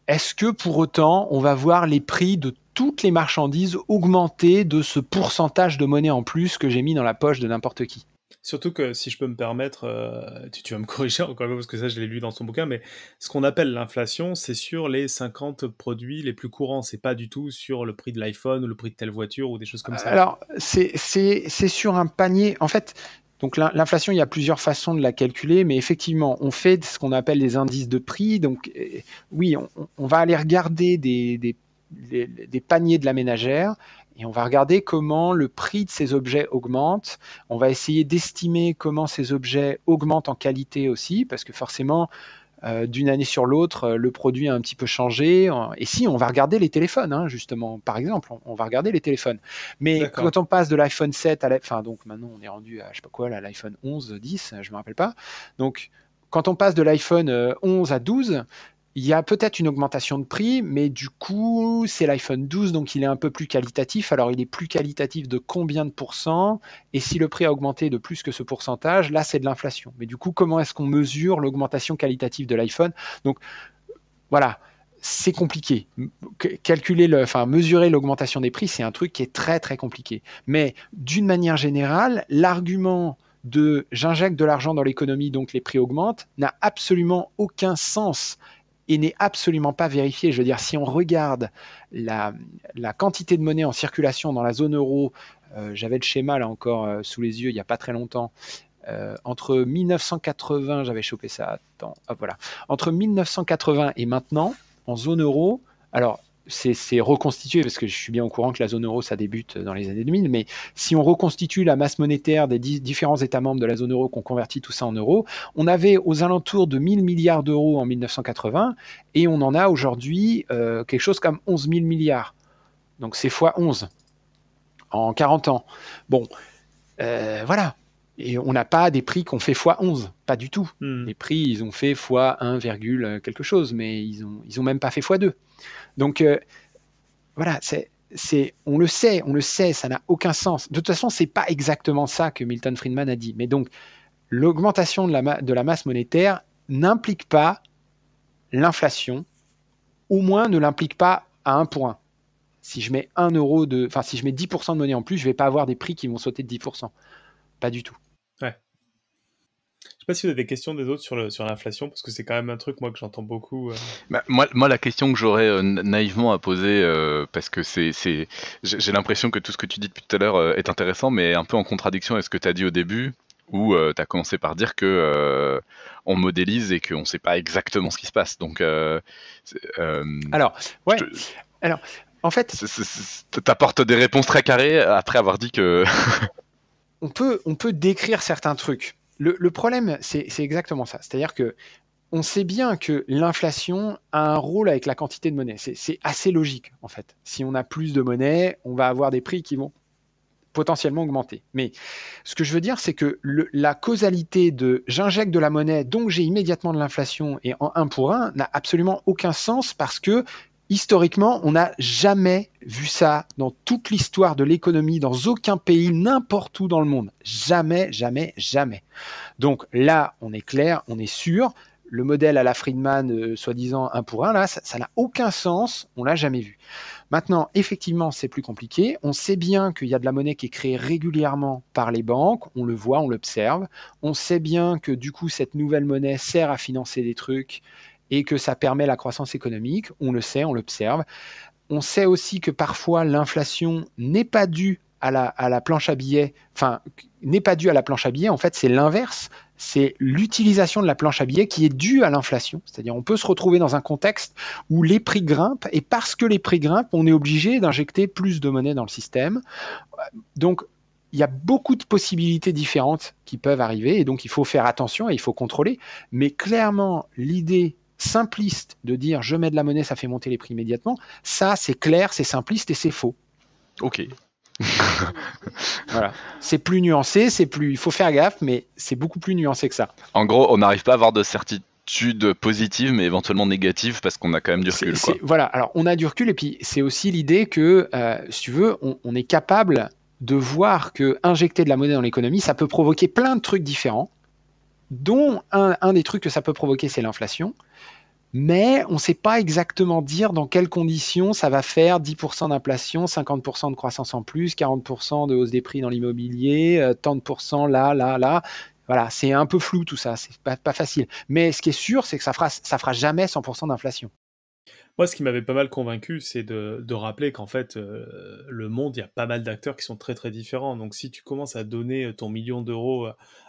est-ce que pour autant on va voir les prix de toutes les marchandises augmentées de ce pourcentage de monnaie en plus que j'ai mis dans la poche de n'importe qui. Surtout que si je peux me permettre, euh, tu, vas me <laughs> corriger encore une fois parce que ça je l'ai lu dans ton bouquin, mais ce qu'on appelle l'inflation, c'est sur les 50 produits les plus courants, c'est pas du tout sur le prix de l'iPhone ou le prix de telle voiture ou des choses comme ça. Alors c'est sur un panier, en fait, donc l'inflation, il y a plusieurs façons de la calculer, mais effectivement, on fait ce qu'on appelle les indices de prix. Donc euh, oui, on, va aller regarder des, des, des paniers de la ménagère et on va regarder comment le prix de ces objets augmente. On va essayer d'estimer comment ces objets augmentent en qualité aussi, parce que forcément, euh, d'une année sur l'autre, euh, le produit a un petit peu changé. Et si, on va regarder les téléphones, hein, justement, par exemple, on, va regarder les téléphones. Mais quand on passe de l'iPhone 7 à l'iPhone, enfin, donc maintenant on est rendu à, je sais pas quoi, l'iPhone 11, 10, je me rappelle pas. Donc, quand on passe de l'iPhone 11 euh, à 12, il y a peut-être une augmentation de prix, mais du coup, c'est l'iPhone 12, donc il est un peu plus qualitatif. Alors, il est plus qualitatif de combien de pourcents Et si le prix a augmenté de plus que ce pourcentage, là, c'est de l'inflation. Mais du coup, comment est-ce qu'on mesure l'augmentation qualitative de l'iPhone Donc, voilà c'est compliqué. Calculer, le, enfin mesurer l'augmentation des prix, c'est un truc qui est très très compliqué. Mais d'une manière générale, l'argument de j'injecte de l'argent dans l'économie, donc les prix augmentent, n'a absolument aucun sens et n'est absolument pas vérifié. Je veux dire, si on regarde la, quantité de monnaie en circulation dans la zone euro, euh, j'avais le schéma là encore euh, sous les yeux il n'y a pas très longtemps. Euh, entre 1980, j'avais chopé ça, attends, hop, voilà. Entre 1980 et maintenant, en zone euro, alors c'est reconstitué, parce que je suis bien au courant que la zone euro, ça débute dans les années 2000, mais si on reconstitue la masse monétaire des différents États membres de la zone euro qu'on convertit tout ça en euros, on avait aux alentours de 1000 milliards d'euros en 1980, et on en a aujourd'hui euh, quelque chose comme 11 000 milliards. Donc c'est x 11 en 40 ans. Bon, euh, voilà. Et on n'a pas des prix qu'on fait x11, pas du tout. Hmm. Les prix, ils ont fait x1, euh, quelque chose, mais ils n'ont ils ont même pas fait x2. Donc euh, voilà, c'est, c'est, on le sait, on le sait, ça n'a aucun sens. De toute façon, ce n'est pas exactement ça que Milton Friedman a dit. Mais donc, l'augmentation de la, de la masse monétaire n'implique pas l'inflation, au moins ne l'implique pas à un point. Si je mets 1 euro de, enfin si je mets 10% de monnaie en plus, je vais pas avoir des prix qui vont sauter de 10%. Pas du tout. Je sais pas si vous avez des questions des autres sur, sur l'inflation, parce que c'est quand même un truc, moi, que j'entends beaucoup. Euh. Bah, moi, moi, la question que j'aurais euh, naïvement à poser, euh, parce que c'est, c'est... j'ai l'impression que tout ce que tu dis depuis tout à l'heure est intéressant, mais un peu en contradiction avec ce que tu as dit au début, où tu as commencé par dire que on modélise et qu'on ne sait pas exactement ce qui se passe. Donc, Alors, ouais. Alors, en fait... apportes des réponses très carrées après avoir dit que... <laughs> on, peut, on peut décrire certains trucs le, problème, c'est exactement ça. C'est-à-dire que on sait bien que l'inflation a un rôle avec la quantité de monnaie. C'est assez logique, en fait. Si on a plus de monnaie, on va avoir des prix qui vont potentiellement augmenter. Mais ce que je veux dire, c'est que la causalité de j'injecte de la monnaie, donc j'ai immédiatement de l'inflation et en un pour un, n'a absolument aucun sens parce que historiquement, on n'a jamais vu ça dans toute l'histoire de l'économie, dans aucun pays, n'importe où dans le monde. Jamais, jamais, jamais. Donc là, on est clair, on est sûr. Le modèle à la Friedman, euh, soi-disant un pour un, là, ça n'a aucun sens, on l'a jamais vu. Maintenant, effectivement, c'est plus compliqué. On sait bien qu'il y a de la monnaie qui est créée régulièrement par les banques, on le voit, on l'observe. On sait bien que du coup, cette nouvelle monnaie sert à financer des trucs et que ça permet la croissance économique. On le sait, on l'observe. On sait aussi que parfois l'inflation n'est pas due à la, la, planche à billets, enfin, n'est pas due à la planche à billets, en fait, c'est l'inverse. C'est l'utilisation de la planche à billets qui est due à l'inflation. C'est-à-dire, on peut se retrouver dans un contexte où les prix grimpent, et parce que les prix grimpent, on est obligé d'injecter plus de monnaie dans le système. Donc, il y a beaucoup de possibilités différentes qui peuvent arriver, et donc il faut faire attention et il faut contrôler. Mais clairement, l'idée simpliste de dire je mets de la monnaie, ça fait monter les prix immédiatement, ça c'est clair, c'est simpliste et c'est faux. Ok. <laughs> voilà. C'est plus nuancé, c'est plus. Il faut faire gaffe, mais c'est beaucoup plus nuancé que ça. En gros, on n'arrive pas à avoir de certitude positive, mais éventuellement négative, parce qu'on a quand même du recul. Voilà. Alors, on a du recul, et puis c'est aussi l'idée que, euh, si tu veux, on, on est capable de voir que injecter de la monnaie dans l'économie, ça peut provoquer plein de trucs différents dont un, des trucs que ça peut provoquer, c'est l'inflation. Mais on ne sait pas exactement dire dans quelles conditions ça va faire 10% d'inflation, 50% de croissance en plus, 40% de hausse des prix dans l'immobilier, euh, tant de pourcents là, là, là. Voilà, c'est un peu flou tout ça, c'est pas, pas facile. Mais ce qui est sûr, c'est que ça fera, ça fera jamais 100% d'inflation. Moi, ce qui m'avait pas mal convaincu, c'est de, rappeler qu'en fait, euh, le monde, il y a pas mal d'acteurs qui sont très très différents. Donc, si tu commences à donner ton million d'euros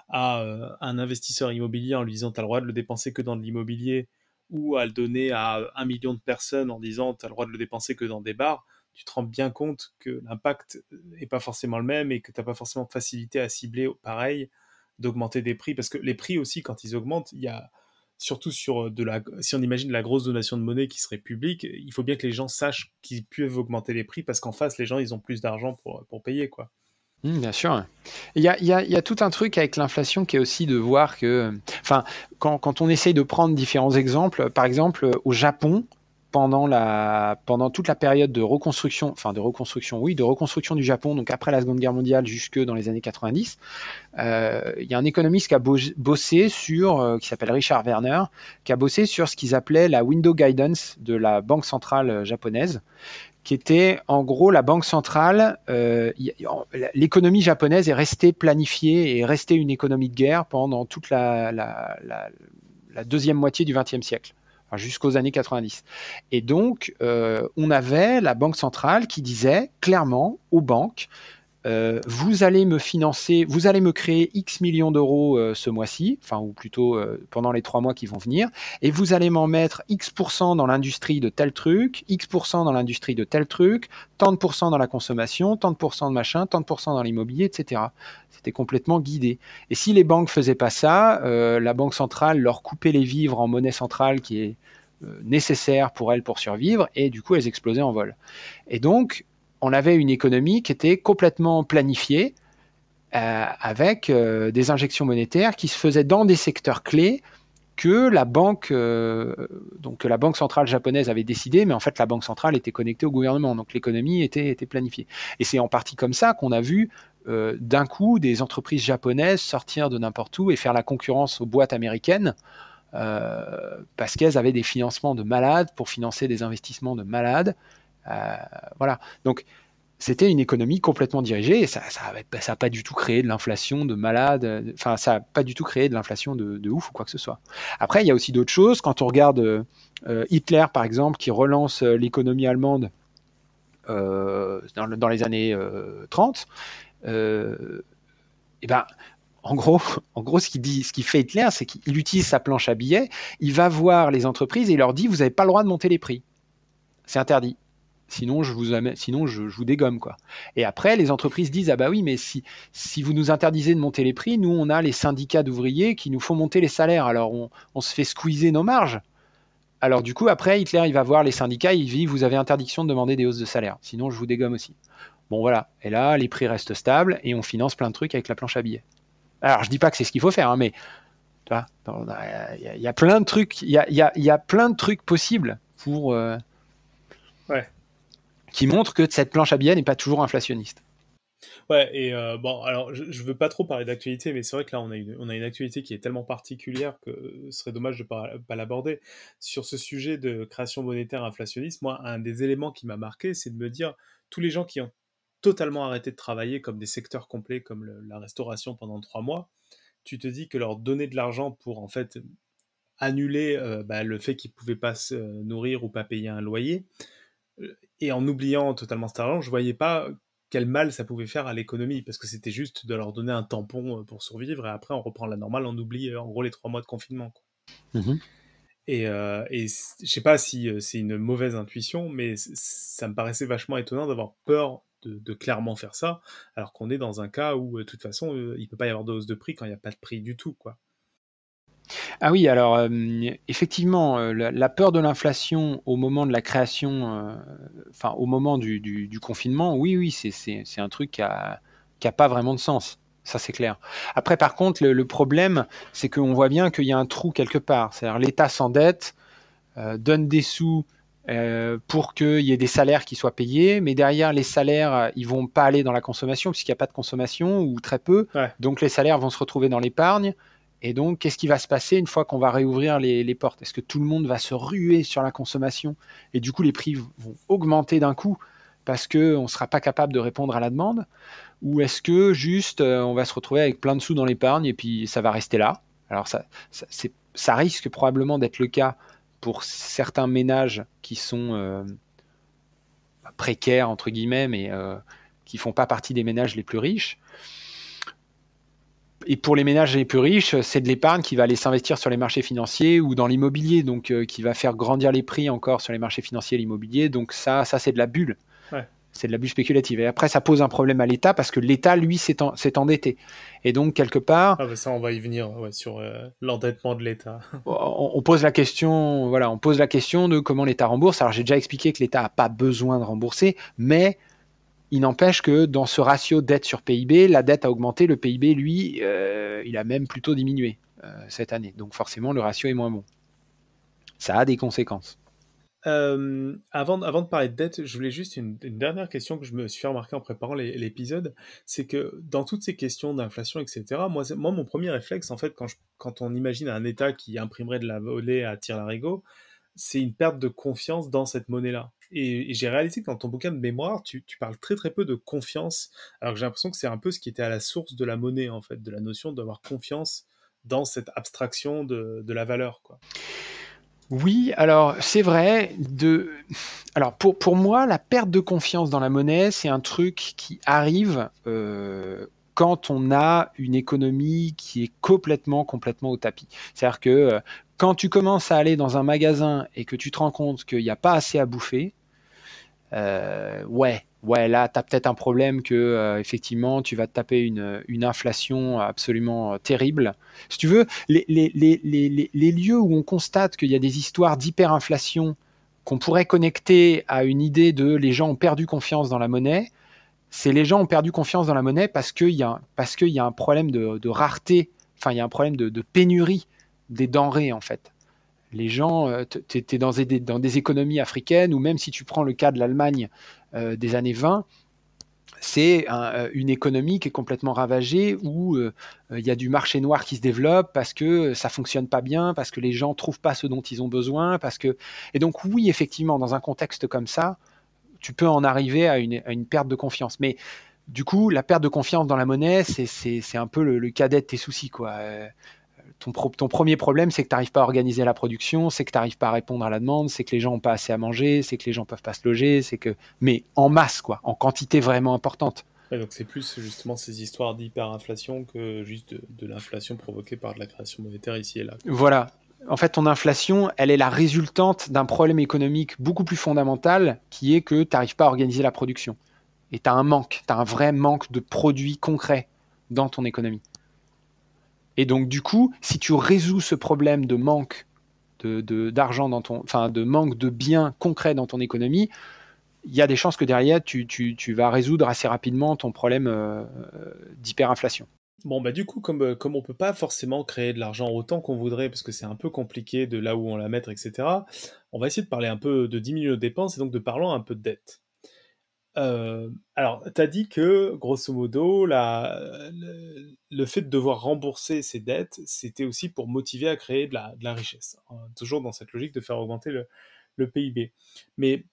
à euh, un investisseur immobilier en lui disant tu as le droit de le dépenser que dans de l'immobilier ou à le donner à un million de personnes en disant tu as le droit de le dépenser que dans des bars, tu te rends bien compte que l'impact n'est pas forcément le même et que tu n'as pas forcément facilité à cibler pareil, d'augmenter des prix. Parce que les prix aussi, quand ils augmentent, il y a surtout sur euh, de la, si on imagine la grosse donation de monnaie qui serait publique, il faut bien que les gens sachent qu'ils peuvent augmenter les prix parce qu'en face, les gens, ils ont plus d'argent pour, pour payer, quoi. Mmh, bien sûr. Il y, a, tout un truc avec l'inflation qui est aussi de voir que, enfin, quand, on essaye de prendre différents exemples, par exemple au Japon, pendant, la, pendant toute la période de reconstruction, enfin de reconstruction, oui, de reconstruction du Japon, donc après la Seconde Guerre mondiale jusque dans les années 90, euh, il y a un économiste qui a bossé sur, euh, qui s'appelle Richard Werner, qui a bossé sur ce qu'ils appelaient la window guidance de la Banque centrale euh, japonaise qui était en gros la banque centrale. Euh, l'économie japonaise est restée planifiée et est restée une économie de guerre pendant toute la, la, deuxième moitié du XXe siècle. jusqu'aux années 90. Et donc, euh, on avait la Banque centrale qui disait clairement aux banques, euh, vous allez me financer, vous allez me créer X millions d'euros euh, ce mois-ci, enfin ou plutôt euh, pendant les trois mois qui vont venir, et vous allez m'en mettre X% dans l'industrie de tel truc, X% dans l'industrie de tel truc, tant de dans la consommation, tant de de machin, tant de dans l'immobilier, etc. C'était complètement guidé. Et si les banques faisaient pas ça, la banque centrale leur coupait les vivres en monnaie centrale qui est nécessaire pour elles pour survivre, et du coup elles explosaient en vol. Et donc, on avait une économie qui était complètement planifiée euh, avec euh, des injections monétaires qui se faisaient dans des secteurs clés que la banque, euh, donc la banque centrale japonaise avait décidé, mais en fait la banque centrale était connectée au gouvernement, donc l'économie était, était, planifiée. Et c'est en partie comme ça qu'on a vu d'un coup des entreprises japonaises sortir de n'importe où et faire la concurrence aux boîtes américaines. parce qu'elles avaient des financements de malades pour financer des investissements de malades euh, voilà. Donc, c'était une économie complètement dirigée et ça n'a ça, pas du tout créé de l'inflation de malade, enfin ça n'a pas du tout créé de l'inflation de, ouf ou quoi que ce soit. Après, il y a aussi d'autres choses. Quand on regarde euh, Hitler, par exemple, qui relance euh, l'économie allemande dans, les années 30, et eh ben, en gros, <laughs> en gros, ce dit, ce qu'il fait Hitler, c'est qu'il utilise sa planche à billets, il va voir les entreprises et il leur dit, vous n'avez pas le droit de monter les prix. C'est interdit. Sinon, je vous, amène, sinon je, je, vous dégomme. Quoi. Et après, les entreprises disent Ah bah oui, mais si, si vous nous interdisez de monter les prix, nous, on a les syndicats d'ouvriers qui nous font monter les salaires. Alors, on, on, se fait squeezer nos marges. Alors, du coup, après, Hitler, il va voir les syndicats, il dit Vous avez interdiction de demander des hausses de salaire. Sinon, je vous dégomme aussi. Bon, voilà. Et là, les prix restent stables et on finance plein de trucs avec la planche à billets. Alors, je dis pas que c'est ce qu'il faut faire, hein, mais il y, a, y, a plein de trucs, il y y a plein de trucs possibles pour. Euh, qui montre que cette planche à billets n'est pas toujours inflationniste. Ouais, et euh, bon, alors je, ne veux pas trop parler d'actualité, mais c'est vrai que là on a, une, on a une actualité qui est tellement particulière que ce euh, serait dommage de ne pas, l'aborder. Sur ce sujet de création monétaire inflationniste, moi, un des éléments qui m'a marqué, c'est de me dire tous les gens qui ont totalement arrêté de travailler, comme des secteurs complets, comme la restauration pendant trois mois, tu te dis que leur donner de l'argent pour en fait annuler euh, bah, le fait qu'ils ne pouvaient pas se nourrir ou pas payer un loyer, et en oubliant totalement cet argent, je voyais pas quel mal ça pouvait faire à l'économie, parce que c'était juste de leur donner un tampon euh, pour survivre, et après on reprend la normale, on oublie euh, en gros les trois mois de confinement. Mm-hmm. Et, euh, et je sais pas si euh, c'est une mauvaise intuition, mais ça me paraissait vachement étonnant d'avoir peur de, clairement faire ça, alors qu'on est dans un cas où, de toute façon, il peut pas y avoir de hausse de prix quand il n'y a pas de prix du tout. quoi. Ah oui, alors euh, effectivement, euh, la, peur de l'inflation au moment de la création, euh, enfin au moment du, confinement, oui, oui, c'est un truc qui a, pas vraiment de sens. Ça, c'est clair. Après, par contre, le, problème, c'est qu'on voit bien qu'il y a un trou quelque part. C'est-à-dire l'État s'endette, donne des sous pour qu'il y ait des salaires qui soient payés, mais derrière les salaires, ils ils vont pas aller dans la consommation puisqu'il n'y a pas de consommation ou très peu, donc les salaires vont se retrouver dans l'épargne, et donc, qu'est-ce qui va se passer une fois qu'on va réouvrir les, portes Est-ce que tout le monde va se ruer sur la consommation et du coup les prix vont augmenter d'un coup parce qu'on ne sera pas capable de répondre à la demande Ou est-ce que juste euh, on va se retrouver avec plein de sous dans l'épargne et puis ça va rester là Alors ça, risque probablement d'être le cas pour certains ménages qui sont euh, précaires, entre guillemets, mais euh, qui ne font pas partie des ménages les plus riches et pour les ménages les plus riches, c'est de l'épargne qui va aller s'investir sur les marchés financiers ou dans l'immobilier, donc euh, qui va faire grandir les prix encore sur les marchés financiers et l'immobilier. Donc ça, ça c'est de la bulle. C'est de la bulle spéculative. Et après, ça pose un problème à l'État parce que l'État, lui, s'est endetté. Et donc, quelque part. Ah, bah, ça, on va y venir sur euh, l'endettement de l'État. <laughs> On, pose la question, voilà, on pose la question de comment l'État rembourse. Alors, j'ai déjà expliqué que l'État n'a pas besoin de rembourser, mais il n'empêche que dans ce ratio dette sur PIB, la dette a augmenté, le PIB, lui, euh, il a même plutôt diminué euh, cette année. Donc forcément, le ratio est moins bon. Ça a des conséquences. Euh, avant, de parler de dette, je voulais juste une, dernière question que je me suis remarquer en préparant l'épisode, c'est que dans toutes ces questions d'inflation, etc., moi, mon premier réflexe, en fait, quand, on imagine un État qui imprimerait de la volée à tir larigot, c'est une perte de confiance dans cette monnaie-là. Et, j'ai réalisé que dans ton bouquin de mémoire, tu, parles très très peu de confiance, alors que j'ai l'impression que c'est un peu ce qui était à la source de la monnaie, en fait, de la notion d'avoir confiance dans cette abstraction de, la valeur. Quoi. Oui, alors c'est vrai. De... Alors pour, pour moi, la perte de confiance dans la monnaie, c'est un truc qui arrive euh, quand on a une économie qui est complètement, complètement au tapis. C'est-à-dire que euh, quand tu commences à aller dans un magasin et que tu te rends compte qu'il n'y a pas assez à bouffer, euh, ouais, ouais, là, tu as peut-être un problème que, euh, effectivement, tu vas te taper une, inflation absolument euh, terrible. Si tu veux, les, lieux où on constate qu'il y a des histoires d'hyperinflation qu'on pourrait connecter à une idée de les gens ont perdu confiance dans la monnaie, c'est les gens ont perdu confiance dans la monnaie parce qu'il y, a, parce y a un problème de, rareté, enfin, il y a un problème de pénurie des denrées, en fait les gens, euh, tu es dans des, économies africaines, ou même si tu prends le cas de l'Allemagne euh, des années 20, c'est euh, une économie qui est complètement ravagée, où il y a du marché noir qui se développe parce que ça fonctionne pas bien, parce que les gens trouvent pas ce dont ils ont besoin, parce que... Et donc oui, effectivement, dans un contexte comme ça, tu peux en arriver à une, perte de confiance. Mais du coup, la perte de confiance dans la monnaie, c'est un peu le, cadet de tes soucis. Quoi ton, ton premier problème, c'est que tu n'arrives pas à organiser la production, c'est que tu n'arrives pas à répondre à la demande, c'est que les gens n'ont pas assez à manger, c'est que les gens peuvent pas se loger, c'est que. Mais en masse, quoi, en quantité vraiment importante. donc c'est plus justement ces histoires d'hyperinflation que juste de, de l'inflation provoquée par de la création monétaire ici et là. Voilà. En fait, ton inflation, elle est la résultante d'un problème économique beaucoup plus fondamental qui est que tu n'arrives pas à organiser la production. Et tu as un manque, tu as un vrai manque de produits concrets dans ton économie. Et donc, du coup, si tu résous ce problème de manque d'argent de, enfin, de manque de biens concrets dans ton économie, il y a des chances que derrière, tu, vas résoudre assez rapidement ton problème euh, euh, d'hyperinflation. Bon, bah du coup, comme, euh, comme on peut pas forcément créer de l'argent autant qu'on voudrait, parce que c'est un peu compliqué de là où on la mettre, etc., on va essayer de parler un peu, de diminuer nos dépenses et donc de parler un peu de dette. Euh, alors, tu as dit que, grosso modo, la, le, fait de devoir rembourser ses dettes, c'était aussi pour motiver à créer de la, richesse. Hein, toujours dans cette logique de faire augmenter le, PIB. Mais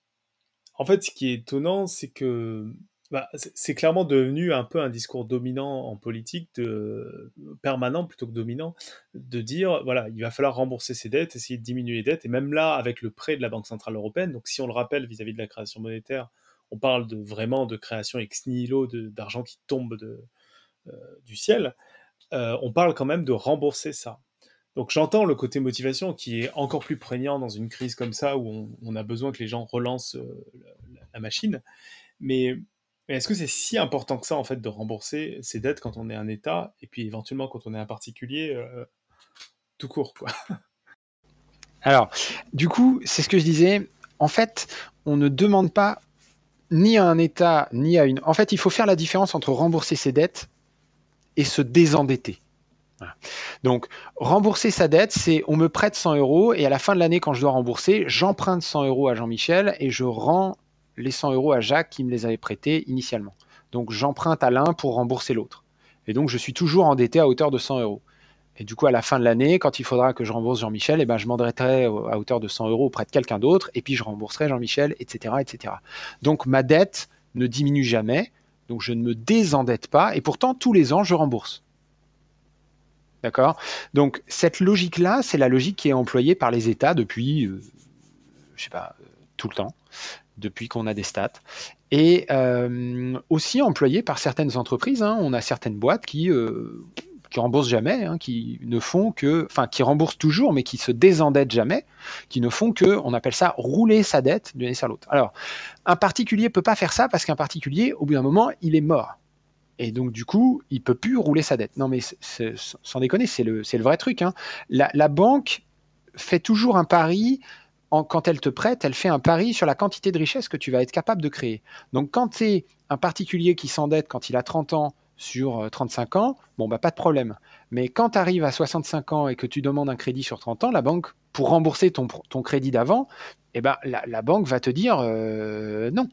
en fait, ce qui est étonnant, c'est que bah, c'est clairement devenu un peu un discours dominant en politique, de, permanent plutôt que dominant, de dire voilà, il va falloir rembourser ses dettes, essayer de diminuer les dettes. Et même là, avec le prêt de la Banque Centrale Européenne, donc si on le rappelle vis à -vis de la création monétaire, on parle de, vraiment de création ex nihilo, d'argent qui tombe euh, du ciel, euh, on parle quand même de rembourser ça. Donc j'entends le côté motivation qui est encore plus prégnant dans une crise comme ça où on, a besoin que les gens relancent euh, la, machine. Mais, est-ce que c'est si important que ça en fait de rembourser ses dettes quand on est un État et puis éventuellement quand on est un particulier tout court quoi Alors du coup c'est ce que je disais. En fait, on ne demande pas ni à un État, ni à une... En fait, il faut faire la différence entre rembourser ses dettes et se désendetter. Donc, rembourser sa dette, c'est on me prête 100 euros et à la fin de l'année, quand je dois rembourser, j'emprunte 100 euros à Jean-Michel et je rends les 100 euros à Jacques qui me les avait prêtés initialement. Donc, j'emprunte à l'un pour rembourser l'autre. Et donc, je suis toujours endetté à hauteur de 100 euros. Et du coup, à la fin de l'année, quand il faudra que je rembourse Jean-Michel, eh ben, je m'endetterai à hauteur de 100 euros auprès de quelqu'un d'autre, et puis je rembourserai Jean-Michel, etc., etc. Donc ma dette ne diminue jamais, donc je ne me désendette pas, et pourtant tous les ans, je rembourse. D'accord Donc cette logique-là, c'est la logique qui est employée par les États depuis, euh, je sais pas, euh, tout le temps, depuis qu'on a des stats, et euh, aussi employée par certaines entreprises. Hein. On a certaines boîtes qui qui remboursent jamais, hein, qui ne font que, enfin, qui remboursent toujours, mais qui se désendettent jamais, qui ne font que, on appelle ça rouler sa dette d'une année sur l'autre. Alors, un particulier peut pas faire ça parce qu'un particulier, au bout d'un moment, il est mort. Et donc, du coup, il peut plus rouler sa dette. Non, mais sans déconner, c'est le, vrai truc. Hein. La, banque fait toujours un pari. quand elle te prête, elle fait un pari sur la quantité de richesse que tu vas être capable de créer. Donc, quand tu es un particulier qui s'endette quand il a 30 ans sur 35 euh, ans, bon, bah, pas de problème. Mais quand tu arrives à 65 ans et que tu demandes un crédit sur 30 ans, la banque, pour rembourser ton, ton crédit d'avant, eh ben, la, banque va te dire euh, non.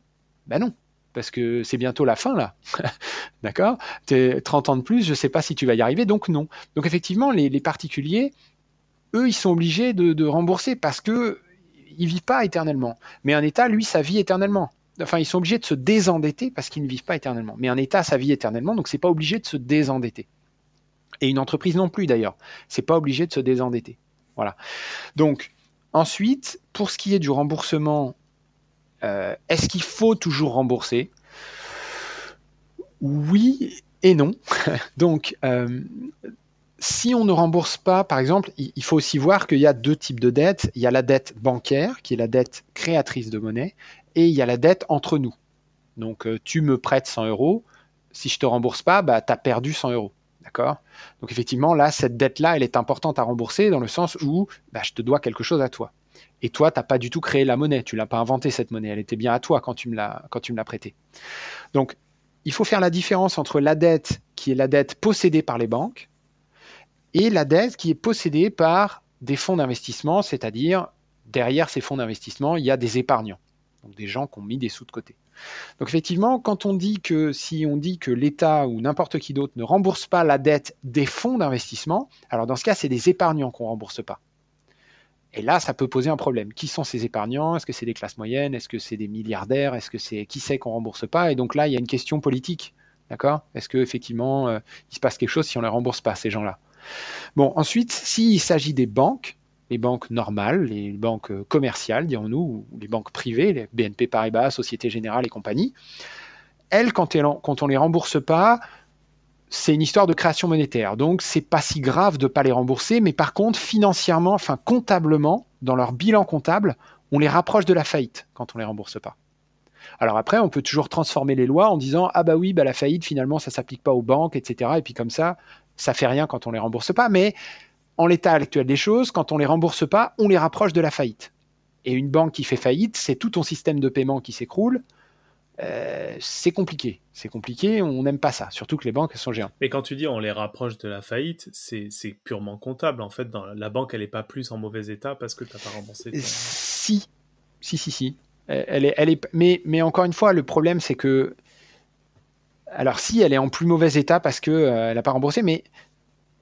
Ben non, parce que c'est bientôt la fin, là. <laughs> D'accord 30 ans de plus, je ne sais pas si tu vas y arriver, donc non. Donc effectivement, les, particuliers, eux, ils sont obligés de, rembourser parce que ne vivent pas éternellement. Mais un État, lui, ça vit éternellement enfin, ils sont obligés de se désendetter parce qu'ils ne vivent pas éternellement. Mais un État, ça vit éternellement, donc n'est pas obligé de se désendetter. Et une entreprise non plus d'ailleurs, c'est pas obligé de se désendetter. Voilà. Donc ensuite, pour ce qui est du remboursement, euh, est-ce qu'il faut toujours rembourser Oui et non. <laughs> donc euh, si on ne rembourse pas, par exemple, il faut aussi voir qu'il y a deux types de dettes. Il y a la dette bancaire, qui est la dette créatrice de monnaie, et il y a la dette entre nous. Donc euh, tu me prêtes 100 euros, si je te rembourse pas, bah, tu as perdu 100 euros. D'accord Donc effectivement, là, cette dette-là, elle est importante à rembourser dans le sens où bah, je te dois quelque chose à toi. Et toi, tu n'as pas du tout créé la monnaie, tu l'as pas inventée cette monnaie, elle était bien à toi quand tu me l'as prêtée. Donc il faut faire la différence entre la dette qui est la dette possédée par les banques et la dette qui est possédée par des fonds d'investissement, c'est-à-dire derrière ces fonds d'investissement, il y a des épargnants donc des gens qui ont mis des sous de côté. Donc effectivement, quand on dit que si on dit que l'État ou n'importe qui d'autre ne rembourse pas la dette des fonds d'investissement, alors dans ce cas, c'est des épargnants qu'on ne rembourse pas. Et là, ça peut poser un problème. Qui sont ces épargnants Est-ce que c'est des classes moyennes Est-ce que c'est des milliardaires Est-ce que c'est qui sait qu'on rembourse pas Et donc là, il y a une question politique, d'accord Est-ce que effectivement, euh, il se passe quelque chose si on ne les rembourse pas ces gens-là Bon, ensuite, s'il s'agit des banques, les banques normales, les banques euh, commerciales, dirons-nous, les banques privées, les BNP Paribas, Société Générale et compagnie, elles, quand, on les rembourse pas, c'est une histoire de création monétaire. Donc, c'est pas si grave de pas les rembourser, mais par contre, financièrement, enfin comptablement, dans leur bilan comptable, on les rapproche de la faillite quand on les rembourse pas. Alors après, on peut toujours transformer les lois en disant ah bah oui, bah la faillite finalement ça s'applique pas aux banques, etc. Et puis comme ça, ça fait rien quand on les rembourse pas. Mais en l'état actuel des choses, quand on ne les rembourse pas, on les rapproche de la faillite. Et une banque qui fait faillite, c'est tout ton système de paiement qui s'écroule. Euh, c'est compliqué. C'est compliqué, on n'aime pas ça, surtout que les banques sont géantes. Mais quand tu dis on les rapproche de la faillite, c'est purement comptable. En fait, dans la banque, elle n'est pas plus en mauvais état parce que tu n'as pas remboursé. Si, si, si, si. Euh, elle est, elle est... Mais, encore une fois, le problème, c'est que. Alors, si, elle est en plus mauvais état parce qu'elle euh, elle n'a pas remboursé, mais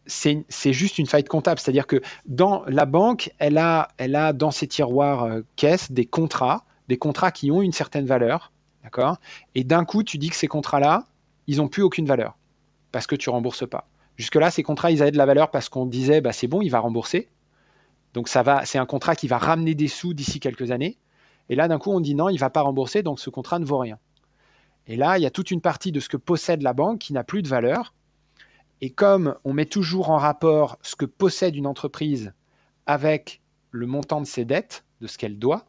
c'est juste une faillite comptable. C'est-à-dire que dans la banque, elle a, dans ses tiroirs caisse euh, caisses des contrats, des contrats qui ont une certaine valeur, d'accord Et d'un coup, tu dis que ces contrats-là, ils n'ont plus aucune valeur parce que tu rembourses pas. Jusque-là, ces contrats, ils avaient de la valeur parce qu'on disait, bah, c'est bon, il va rembourser. Donc ça va, c'est un contrat qui va ramener des sous d'ici quelques années. Et là, d'un coup, on dit non, il ne va pas rembourser, donc ce contrat ne vaut rien. Et là, il y a toute une partie de ce que possède la banque qui n'a plus de valeur et comme on met toujours en rapport ce que possède une entreprise avec le montant de ses dettes, de ce qu'elle doit,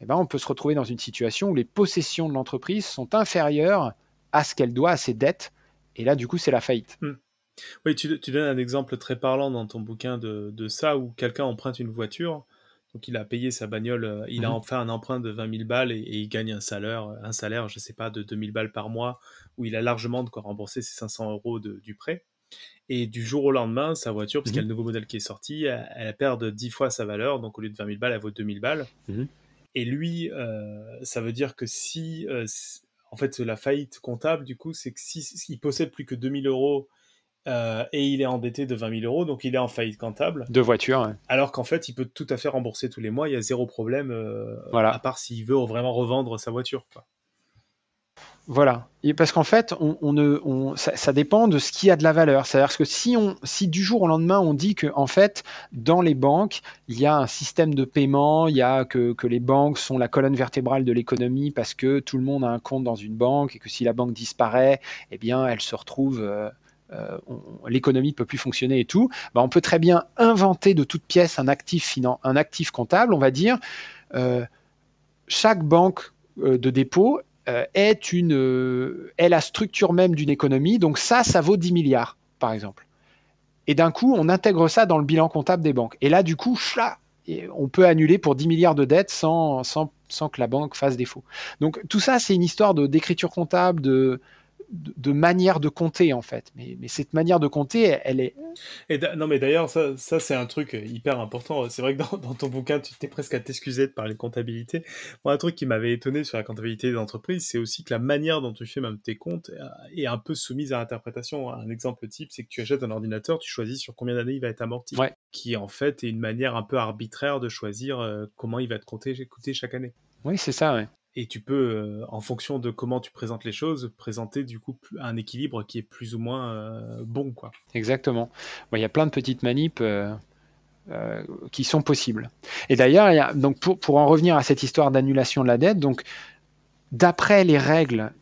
eh ben on peut se retrouver dans une situation où les possessions de l'entreprise sont inférieures à ce qu'elle doit, à ses dettes. Et là, du coup, c'est la faillite. Hmm. Oui, tu, donnes un exemple très parlant dans ton bouquin de, ça, où quelqu'un emprunte une voiture, donc il a payé sa bagnole, euh, il a mhm. enfin un emprunt de 20 000 balles et, il gagne un salaire, un salaire, je sais pas, de 2 000 balles par mois, où il a largement de quoi rembourser ses 500 euros du prêt. Et du jour au lendemain, sa voiture, parce mmh qu'il y a le nouveau modèle qui est sorti, elle, perd 10 fois sa valeur. Donc au lieu de 20 000 balles, elle vaut 2000 balles. Mmh et lui, euh, ça veut dire que si, euh, en fait, la faillite comptable, du coup, c'est que possède plus que 2000 euros euh, et il est endetté de 20 000 euros, donc il est en faillite comptable. De voiture, Alors qu'en fait, il peut tout à fait rembourser tous les mois, il y a zéro problème, à part s'il veut vraiment revendre sa voiture. Quoi. Voilà. parce qu'en fait, on, ne, ça, dépend de ce qui a de la valeur. C'est-à-dire que si, on, si du jour au lendemain, on dit que, en fait, dans les banques, il y a un système de paiement, il y a que, les banques sont la colonne vertébrale de l'économie parce que tout le monde a un compte dans une banque et que si la banque disparaît, eh bien, elle se retrouve. Euh, euh, l'économie ne peut plus fonctionner et tout, bah, on peut très bien inventer de toute pièce un actif, un actif comptable, on va dire. Euh, chaque banque de dépôt euh, est, une, euh, est la structure même d'une économie. Donc ça, ça vaut 10 milliards, par exemple. Et d'un coup, on intègre ça dans le bilan comptable des banques. Et là, du coup, on peut annuler pour 10 milliards de dettes sans, sans que la banque fasse défaut. Donc tout ça, c'est une histoire d'écriture comptable, de, de, manière de compter en fait. Mais, cette manière de compter, elle, est. non, mais d'ailleurs, ça, c'est un truc hyper important. C'est vrai que dans, ton bouquin, tu t'es presque à t'excuser de parler comptabilité. moi un truc qui m'avait étonné sur la comptabilité d'entreprise, c'est aussi que la manière dont tu fais même tes comptes euh, est un peu soumise à l'interprétation, Un exemple type, c'est que tu achètes un ordinateur, tu choisis sur combien d'années il va être amorti, qui en fait est une manière un peu arbitraire de choisir euh, comment il va te compter, chaque année. Oui, c'est ça. Ouais et tu peux, euh, en fonction de comment tu présentes les choses, présenter du coup un équilibre qui est plus ou moins euh, bon. Quoi. Exactement. Il y a plein de petites manipes euh, qui sont possibles. Et d'ailleurs, donc pour, pour, en revenir à cette histoire d'annulation de la dette, donc d'après les règles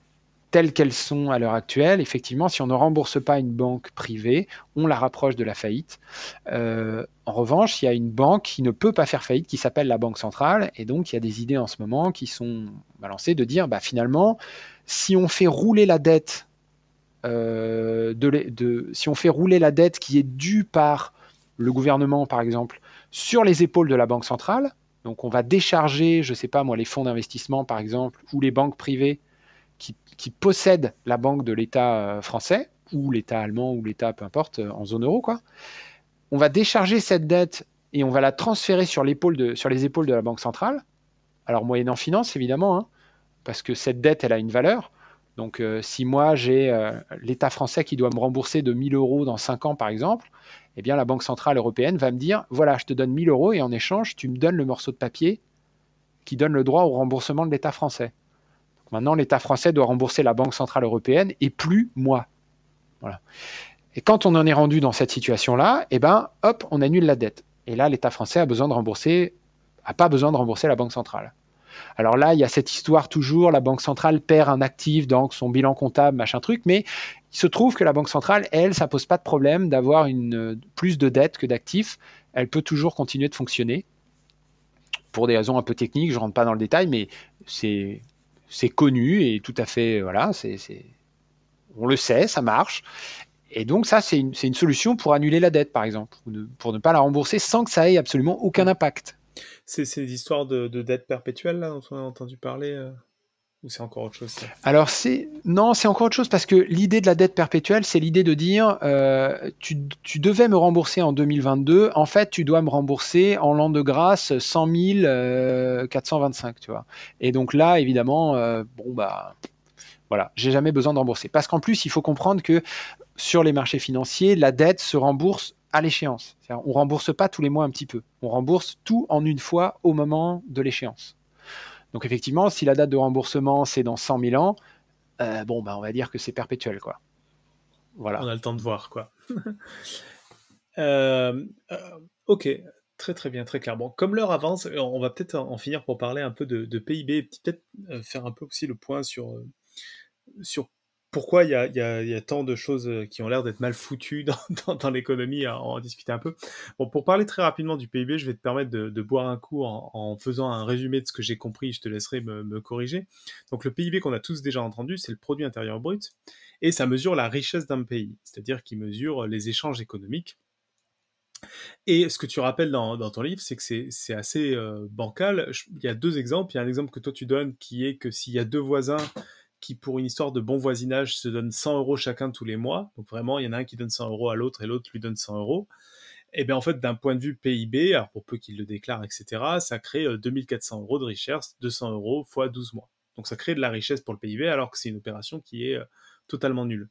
telles qu'elles sont à l'heure actuelle, effectivement, si on ne rembourse pas une banque privée, on la rapproche de la faillite. Euh, en revanche, il y a une banque qui ne peut pas faire faillite, qui s'appelle la Banque centrale, et donc il y a des idées en ce moment qui sont balancées de dire, bah, finalement, si on fait rouler la dette, euh, si on fait rouler la dette qui est due par le gouvernement, par exemple, sur les épaules de la Banque centrale, donc on va décharger, je ne sais pas moi, les fonds d'investissement, par exemple, ou les banques privées qui, possède la banque de l'État euh, français, ou l'État allemand, ou l'État, peu importe, euh, en zone euro, quoi. On va décharger cette dette et on va la transférer sur, les épaules de la Banque centrale. Alors, moyennant finance, évidemment, hein, parce que cette dette, elle a une valeur. Donc, euh, si moi, j'ai l'État français qui doit me rembourser de 1000 euros dans 5 ans, par exemple, eh bien, la Banque centrale européenne va me dire, voilà, je te donne 1000 euros et en échange, tu me donnes le morceau de papier qui donne le droit au remboursement de l'État français. Maintenant, l'État français doit rembourser la Banque Centrale Européenne et plus moi. Et quand on en est rendu dans cette situation-là, eh ben, hop, on annule la dette. Et là, l'État français a besoin de rembourser, a pas besoin de rembourser la Banque Centrale. Alors là, il y a cette histoire toujours, la Banque centrale perd un actif dans son bilan comptable, machin truc, mais il se trouve que la Banque centrale, elle, ça pose pas de problème d'avoir une, plus de dettes que d'actifs. Elle peut toujours continuer de fonctionner. Pour des raisons un peu techniques, je ne rentre pas dans le détail, mais c'est c'est connu et tout à fait, euh, voilà, c'est, on le sait, ça marche. Et donc ça, c'est une, solution pour annuler la dette, par exemple, pour ne, pas la rembourser sans que ça ait absolument aucun impact. C'est ces histoires de, dette perpétuelle là, dont on a entendu parler euh, c'est encore autre chose Alors c'est non, c'est encore autre chose parce que l'idée de la dette perpétuelle, c'est l'idée de dire euh, tu, devais me rembourser en 2022, en fait tu dois me rembourser en l'an de grâce 100 425, euh, tu vois. Et donc là, évidemment, euh, bon bah voilà, j'ai jamais besoin de rembourser. Parce qu'en plus, il faut comprendre que sur les marchés financiers, la dette se rembourse à l'échéance. On rembourse pas tous les mois un petit peu. On rembourse tout en une fois au moment de l'échéance. Donc effectivement, si la date de remboursement c'est dans 100 000 ans, euh, bon bah on va dire que c'est perpétuel quoi. Voilà. On a le temps de voir quoi. <laughs> Euh, euh, ok, Très très bien, très clairement. Comme l'heure avance, on va peut-être en finir pour parler un peu de, de PIB, peut-être faire un peu aussi le point sur, sur pourquoi il y a, tant de choses euh, qui ont l'air d'être mal foutues <laughs> dans, l'économie, à en discuter un peu. Bon, pour parler très rapidement du PIB, je vais te permettre de, boire un coup en, faisant un résumé de ce que j'ai compris, je te laisserai me, corriger. Donc le PIB qu'on a tous déjà entendu, c'est le produit intérieur brut, et ça mesure la richesse d'un pays, c'est-à-dire qu'il mesure euh, les échanges économiques. Et ce que tu rappelles dans, ton livre, c'est que c'est assez euh, bancal. il y a deux exemples. Il y a un exemple que toi tu donnes qui est que s'il y a deux voisins qui, pour une histoire de bon voisinage, se donne 100 euros chacun tous les mois. Donc vraiment, il y en a un qui donne 100 euros à l'autre et l'autre lui donne 100 euros. Et eh bien en fait, d'un point de vue PIB, alors pour peu qu'il le déclare, etc., ça crée 2400 euh, euros de richesse, 200 euros fois 12 mois. Donc ça crée de la richesse pour le PIB alors que c'est une opération qui est euh, totalement nulle.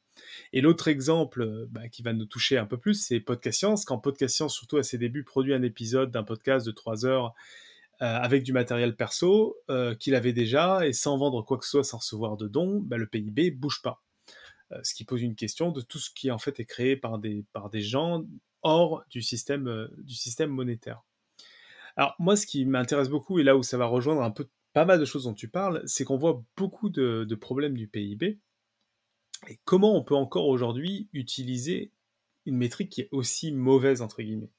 Et l'autre exemple euh, bah, qui va nous toucher un peu plus, c'est Podcast Science. Quand Podcast Science, surtout à ses débuts, produit un épisode d'un podcast de 3 heures euh, avec du matériel perso euh, qu'il avait déjà et sans vendre quoi que ce soit, sans recevoir de dons, bah, le PIB bouge pas. Euh, ce qui pose une question de tout ce qui en fait est créé par des, par des gens hors du système, du système monétaire. Alors moi, ce qui m'intéresse beaucoup, et là où ça va rejoindre un peu pas mal de choses dont tu parles, c'est qu'on voit beaucoup de, de, problèmes du PIB. Et comment on peut encore aujourd'hui utiliser une métrique qui est aussi mauvaise, entre guillemets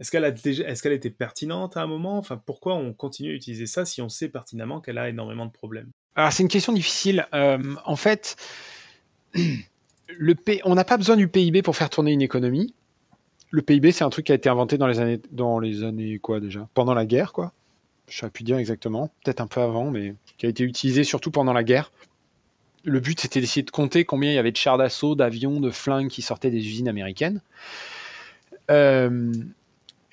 est-ce qu'elle, a ce qu'elle était pertinente à un moment Enfin, pourquoi on continue à utiliser ça si on sait pertinemment qu'elle a énormément de problèmes Alors, c'est une question difficile. Euh, en fait, <clears throat> le on n'a pas besoin du PIB pour faire tourner une économie. Le PIB, c'est un truc qui a été inventé dans les années, dans les années quoi déjà Pendant la guerre, quoi. Je sais plus dire exactement. Peut-être un peu avant, mais qui a été utilisé surtout pendant la guerre. Le but, c'était d'essayer de compter combien il y avait de chars d'assaut, d'avions, de flingues qui sortaient des usines américaines. Euh,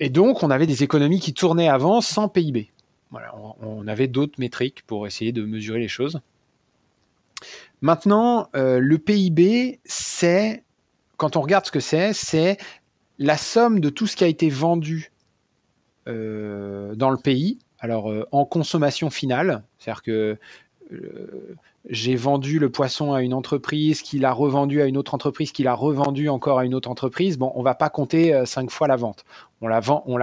et donc, on avait des économies qui tournaient avant sans PIB. on, avait d'autres métriques pour essayer de mesurer les choses. Maintenant, euh, le PIB, c'est, quand on regarde ce que c'est, c'est la somme de tout ce qui a été vendu euh, dans le pays, alors euh, en consommation finale, c'est-à-dire que euh, j'ai vendu le poisson à une entreprise, qui l'a revendu à une autre entreprise, qui l'a revendu encore à une autre entreprise, bon, on va pas compter euh, cinq fois la vente. On la,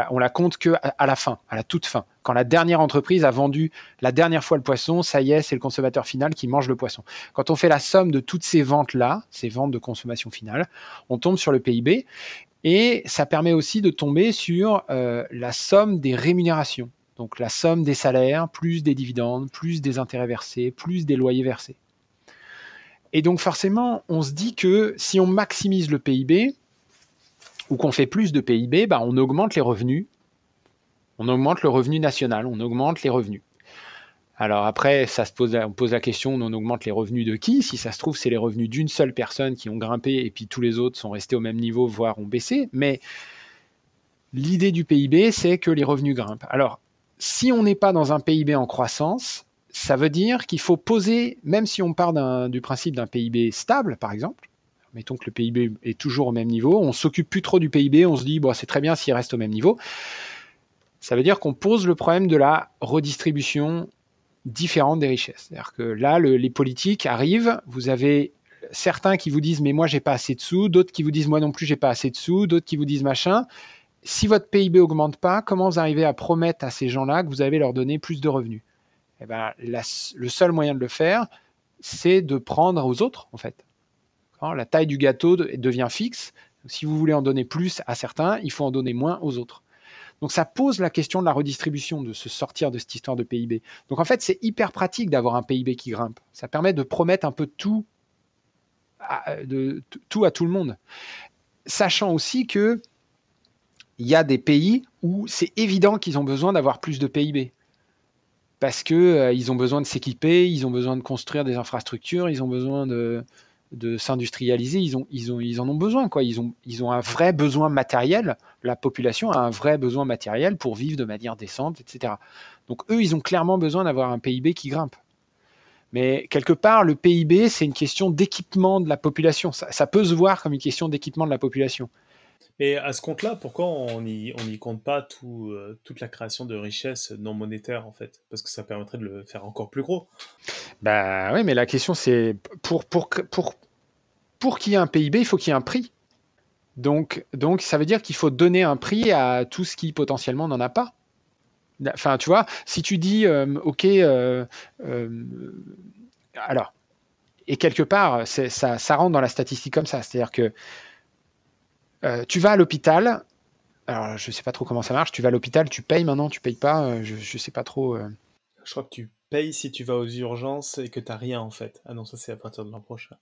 on la, compte que à, la fin, à la toute fin. Quand la dernière entreprise a vendu la dernière fois le poisson, ça y est, c'est le consommateur final qui mange le poisson. Quand on fait la somme de toutes ces ventes-là, ces ventes de consommation finale, on tombe sur le PIB et ça permet aussi de tomber sur euh, la somme des rémunérations donc la somme des salaires, plus des dividendes, plus des intérêts versés, plus des loyers versés. Et donc forcément, on se dit que si on maximise le PIB, ou qu'on fait plus de PIB, bah on augmente les revenus. On augmente le revenu national, on augmente les revenus. Alors après, ça se pose, on pose la question, on augmente les revenus de qui Si ça se trouve, c'est les revenus d'une seule personne qui ont grimpé et puis tous les autres sont restés au même niveau, voire ont baissé. Mais l'idée du PIB, c'est que les revenus grimpent. Alors, si on n'est pas dans un PIB en croissance, ça veut dire qu'il faut poser, même si on part du principe d'un PIB stable, par exemple, mettons que le PIB est toujours au même niveau, on s'occupe plus trop du PIB, on se dit bon, c'est très bien s'il reste au même niveau. Ça veut dire qu'on pose le problème de la redistribution différente des richesses. C'est-à-dire que là, les politiques arrivent, vous avez certains qui vous disent mais moi j'ai pas assez de sous, d'autres qui vous disent moi non plus j'ai pas assez de sous, d'autres qui vous disent machin si votre PIB augmente pas, comment vous arrivez à promettre à ces gens-là que vous allez leur donner plus de revenus eh ben, le seul moyen de le faire, c'est de prendre aux autres, en fait. la taille du gâteau devient fixe. Si vous voulez en donner plus à certains, il faut en donner moins aux autres. Donc ça pose la question de la redistribution, de se sortir de cette histoire de PIB. Donc en fait, c'est hyper pratique d'avoir un PIB qui grimpe. Ça permet de promettre un peu tout tout à tout le monde. Sachant aussi que il y a des pays où c'est évident qu'ils ont besoin d'avoir plus de PIB. Parce qu'ils euh, ils ont besoin de s'équiper, ils ont besoin de construire des infrastructures, ils ont besoin de, s'industrialiser, ils, en ont besoin. Quoi. Ils, ont, un vrai besoin matériel, la population a un vrai besoin matériel pour vivre de manière décente, etc. Donc eux, ils ont clairement besoin d'avoir un PIB qui grimpe. Mais quelque part, le PIB, c'est une question d'équipement de la population. ça, peut se voir comme une question d'équipement de la population. Mais à ce compte-là, pourquoi on n'y compte pas euh, toute la création de richesses non monétaires, en fait Parce que ça permettrait de le faire encore plus gros. Bah oui, mais la question, c'est pour, pour, pour, pour qu'il y ait un PIB, il faut qu'il y ait un prix. Donc, donc ça veut dire qu'il faut donner un prix à tout ce qui potentiellement n'en a pas. Bah, enfin, tu vois, si tu dis, euh, OK, euh, alors, et quelque part, ça, ça rentre dans la statistique comme ça, c'est-à-dire que euh, tu vas à l'hôpital. Alors, je sais pas trop comment ça marche. Tu vas à l'hôpital, tu payes maintenant, tu payes pas. Euh, je, ne sais pas trop. Euh. Je crois que tu payes si tu vas aux urgences et que tu t'as rien en fait. Ah non, ça c'est à partir de l'an prochain.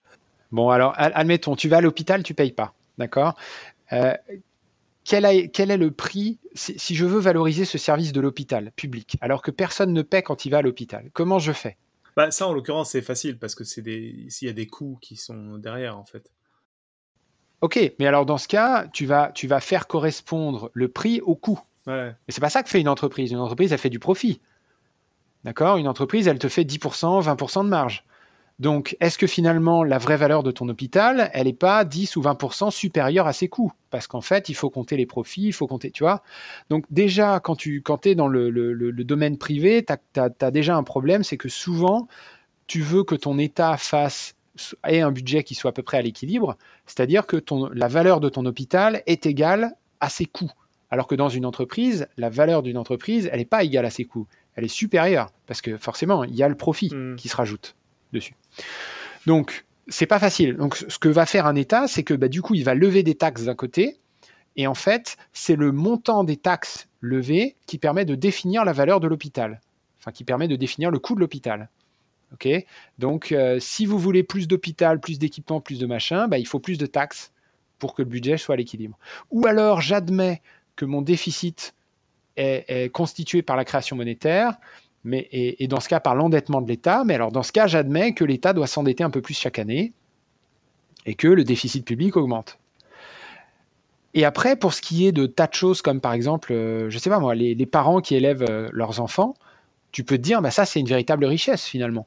Bon, alors, admettons, tu vas à l'hôpital, tu payes pas. D'accord quel, est le prix si, je veux valoriser ce service de l'hôpital public, alors que personne ne paie quand il va à l'hôpital Comment je fais bah, ça en l'occurrence c'est facile parce que c'est s'il y a des coûts qui sont derrière en fait. Ok, mais alors dans ce cas, tu vas, tu vas faire correspondre le prix au coût. Ouais. Mais c'est pas ça que fait une entreprise. Une entreprise, elle fait du profit. D'accord Une entreprise, elle te fait 10%, 20% de marge. Donc, est-ce que finalement, la vraie valeur de ton hôpital, elle n'est pas 10 ou 20% supérieure à ses coûts Parce qu'en fait, il faut compter les profits, il faut compter, tu vois. Donc, déjà, quand tu quand es dans le, domaine privé, tu as, as, déjà un problème, c'est que souvent, tu veux que ton État fasse ait un budget qui soit à peu près à l'équilibre, c'est-à-dire que la valeur de ton hôpital est égale à ses coûts. Alors que dans une entreprise, la valeur d'une entreprise, elle n'est pas égale à ses coûts, elle est supérieure, parce que forcément, il y a le profit hmm. qui se rajoute dessus. Donc, c'est pas facile. Donc, ce que va faire un État, c'est que bah, du coup, il va lever des taxes d'un côté, et en fait, c'est le montant des taxes levées qui permet de définir la valeur de l'hôpital, enfin qui permet de définir le coût de l'hôpital. Donc, euh, si vous voulez plus d'hôpital, plus d'équipement, plus de machin, bah, il faut plus de taxes pour que le budget soit à l'équilibre. Ou alors, j'admets que mon déficit est, constitué par la création monétaire, mais, et, dans ce cas par l'endettement de l'État. Mais alors, dans ce cas, j'admets que l'État doit s'endetter un peu plus chaque année et que le déficit public augmente. Et après, pour ce qui est de tas de choses, comme par exemple, je euh, je sais pas moi, les, parents qui élèvent euh, leurs enfants, tu peux te dire, bah, ça c'est une véritable richesse finalement.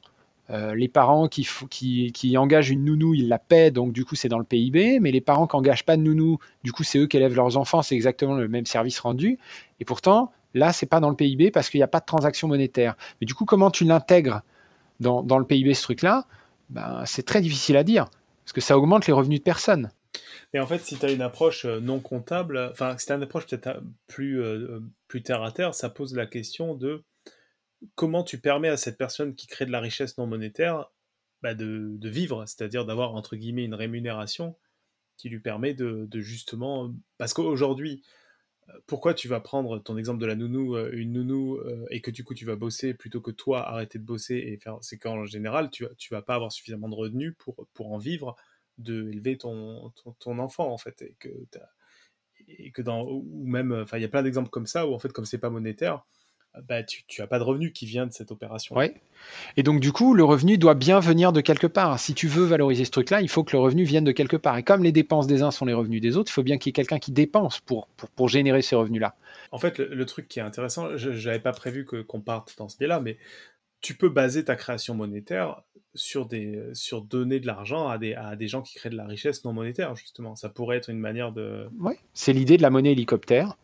Euh, les parents qui, qui, qui, engagent une nounou, ils la paient, donc du coup c'est dans le PIB, mais les parents qui n'engagent pas de nounou, du coup c'est eux qui élèvent leurs enfants, c'est exactement le même service rendu, et pourtant là c'est pas dans le PIB parce qu'il n'y a pas de transaction monétaire. Mais du coup comment tu l'intègres dans, dans, le PIB ce truc-là ben, C'est très difficile à dire, parce que ça augmente les revenus de personne. Et en fait, si tu as une approche euh, non comptable, enfin, si tu as une approche peut-être euh, plus, plus terre à terre, ça pose la question de comment tu permets à cette personne qui crée de la richesse non monétaire bah, de, vivre, c'est-à-dire d'avoir entre guillemets une rémunération qui lui permet de, justement. Parce qu'aujourd'hui, euh, pourquoi tu vas prendre ton exemple de la nounou, euh, une nounou, euh, et que du coup tu vas bosser plutôt que toi arrêter de bosser et faire. C'est qu'en général, tu, tu vas pas avoir suffisamment de revenus pour, en vivre, de élever ton, enfant en fait. Et que, que dans. Ou même. Enfin, il y a plein d'exemples comme ça où en fait, comme c'est pas monétaire, bah, tu as pas de revenu qui vient de cette opération. Oui, Et donc, du coup, le revenu doit bien venir de quelque part. Si tu veux valoriser ce truc-là, il faut que le revenu vienne de quelque part. Et comme les dépenses des uns sont les revenus des autres, il faut bien qu'il y ait quelqu'un qui dépense pour, générer ces revenus-là. En fait, le, truc qui est intéressant, je n'avais pas prévu que qu'on parte dans ce biais-là, mais tu peux baser ta création monétaire sur, des, sur donner de l'argent à des, à des gens qui créent de la richesse non monétaire, justement. Ça pourrait être une manière de... Oui, c'est l'idée de la monnaie hélicoptère.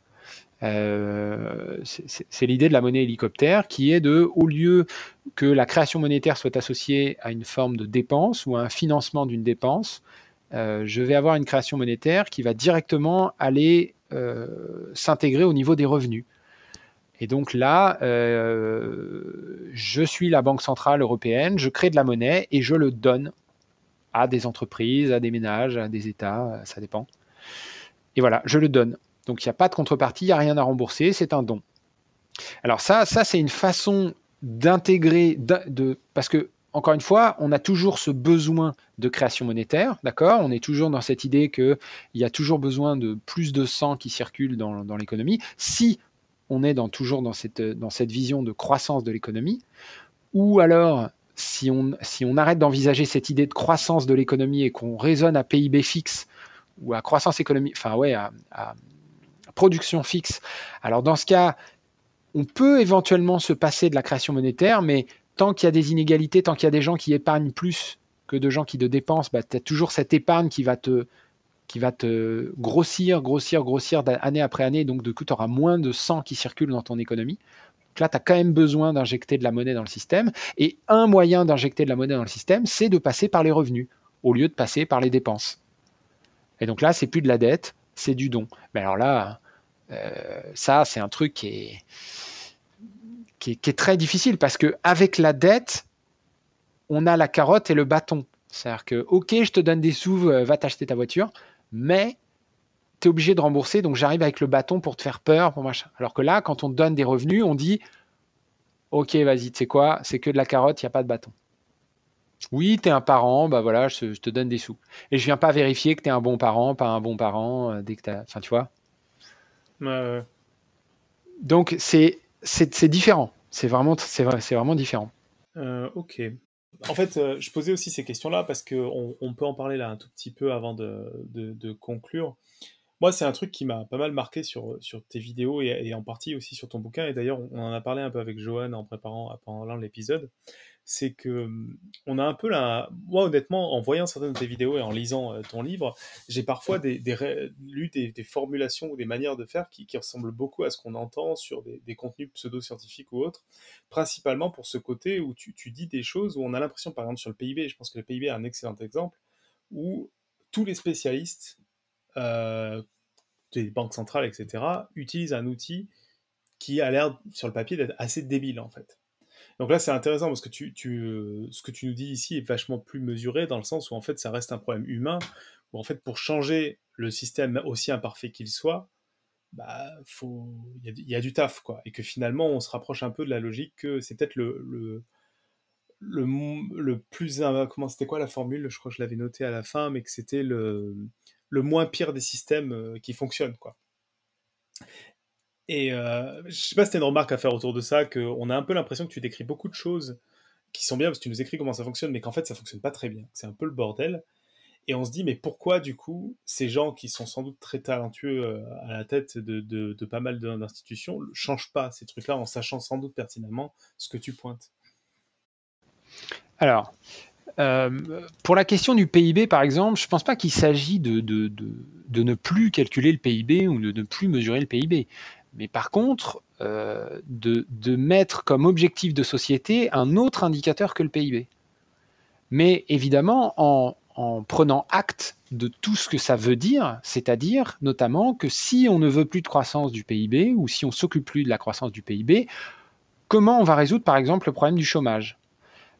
Euh, c'est l'idée de la monnaie hélicoptère qui est de, au lieu que la création monétaire soit associée à une forme de dépense ou à un financement d'une dépense, euh, je vais avoir une création monétaire qui va directement aller euh, s'intégrer au niveau des revenus. Et donc là, je suis la Banque Centrale Européenne, je crée de la monnaie et je le donne à des entreprises, à des ménages, à des États, ça dépend. Et voilà, je le donne. Donc il n'y a pas de contrepartie, il n'y a rien à rembourser, c'est un don. Alors ça, ça c'est une façon d'intégrer, parce que encore une fois, on a toujours ce besoin de création monétaire, d'accord On est toujours dans cette idée qu'il y a toujours besoin de plus de sang qui circule dans, l'économie. Si on est toujours dans cette, vision de croissance de l'économie, ou alors si on, arrête d'envisager cette idée de croissance de l'économie et qu'on raisonne à PIB fixe ou à croissance économique, enfin ouais, à, production fixe. Alors dans ce cas, on peut éventuellement se passer de la création monétaire, mais tant qu'il y a des inégalités, tant qu'il y a des gens qui épargnent plus que de gens qui dépensent, bah, tu as toujours cette épargne qui va te qui va te grossir, grossir, grossir année après année. Donc, du coup, tu auras moins de sang qui circule dans ton économie. là, tu as quand même besoin d'injecter de la monnaie dans le système. Et un moyen d'injecter de la monnaie dans le système, c'est de passer par les revenus au lieu de passer par les dépenses. Et donc là, c'est plus de la dette, c'est du don. Mais alors là, euh, ça, c'est un truc qui est, qui très difficile parce que avec la dette, on a la carotte et le bâton. C'est-à-dire que, ok, je te donne des sous, euh, va t'acheter ta voiture, mais tu es obligé de rembourser, donc j'arrive avec le bâton pour te faire peur, pour machin. Alors que là, quand on te donne des revenus, on dit, ok, vas-y, tu sais quoi, c'est que de la carotte, il n'y a pas de bâton. Oui, tu es un parent, bah voilà, je, te donne des sous. Et je viens pas vérifier que tu es un bon parent, pas un bon parent, euh, dès que tu Enfin, tu vois. Euh, donc c'est différent. C'est vraiment, c'est vraiment différent. Euh, ok. En fait, euh, je posais aussi ces questions-là parce qu'on on peut en parler là un tout petit peu avant de, conclure. Moi, c'est un truc qui m'a pas mal marqué sur, sur tes vidéos et, en partie aussi sur ton bouquin. Et d'ailleurs, on en a parlé un peu avec Johan en préparant, l'épisode c'est que on a un peu la. Moi, honnêtement, en voyant certaines de tes vidéos et en lisant ton livre, j'ai parfois des, des, lu des, formulations ou des manières de faire qui, ressemblent beaucoup à ce qu'on entend sur des, contenus pseudo-scientifiques ou autres, principalement pour ce côté où tu, dis des choses où on a l'impression, par exemple, sur le PIB, je pense que le PIB est un excellent exemple, où tous les spécialistes des banques centrales, etc., utilisent un outil qui a l'air, sur le papier, d'être assez débile, en fait. Donc là, c'est intéressant parce que tu, euh, ce que tu nous dis ici est vachement plus mesuré dans le sens où en fait, ça reste un problème humain, où en fait, pour changer le système aussi imparfait qu'il soit, bah, il y, a du taf, quoi. Et que finalement, on se rapproche un peu de la logique que c'est peut-être le, plus. Comment c'était quoi la formule Je crois que je l'avais noté à la fin, mais que c'était le, moins pire des systèmes euh, qui fonctionnent, quoi. Et euh, je sais pas si tu as une remarque à faire autour de ça, qu'on a un peu l'impression que tu décris beaucoup de choses qui sont bien parce que tu nous écris comment ça fonctionne, mais qu'en fait ça fonctionne pas très bien. C'est un peu le bordel. Et on se dit, mais pourquoi du coup ces gens qui sont sans doute très talentueux euh, à la tête de, pas mal d'institutions changent pas ces trucs-là en sachant sans doute pertinemment ce que tu pointes Alors, euh, pour la question du PIB, par exemple, je ne pense pas qu'il s'agit de, ne plus calculer le PIB ou de ne plus mesurer le PIB. Mais par contre, euh, de, mettre comme objectif de société un autre indicateur que le PIB. Mais évidemment, en, prenant acte de tout ce que ça veut dire, c'est-à-dire notamment que si on ne veut plus de croissance du PIB ou si on s'occupe plus de la croissance du PIB, comment on va résoudre par exemple le problème du chômage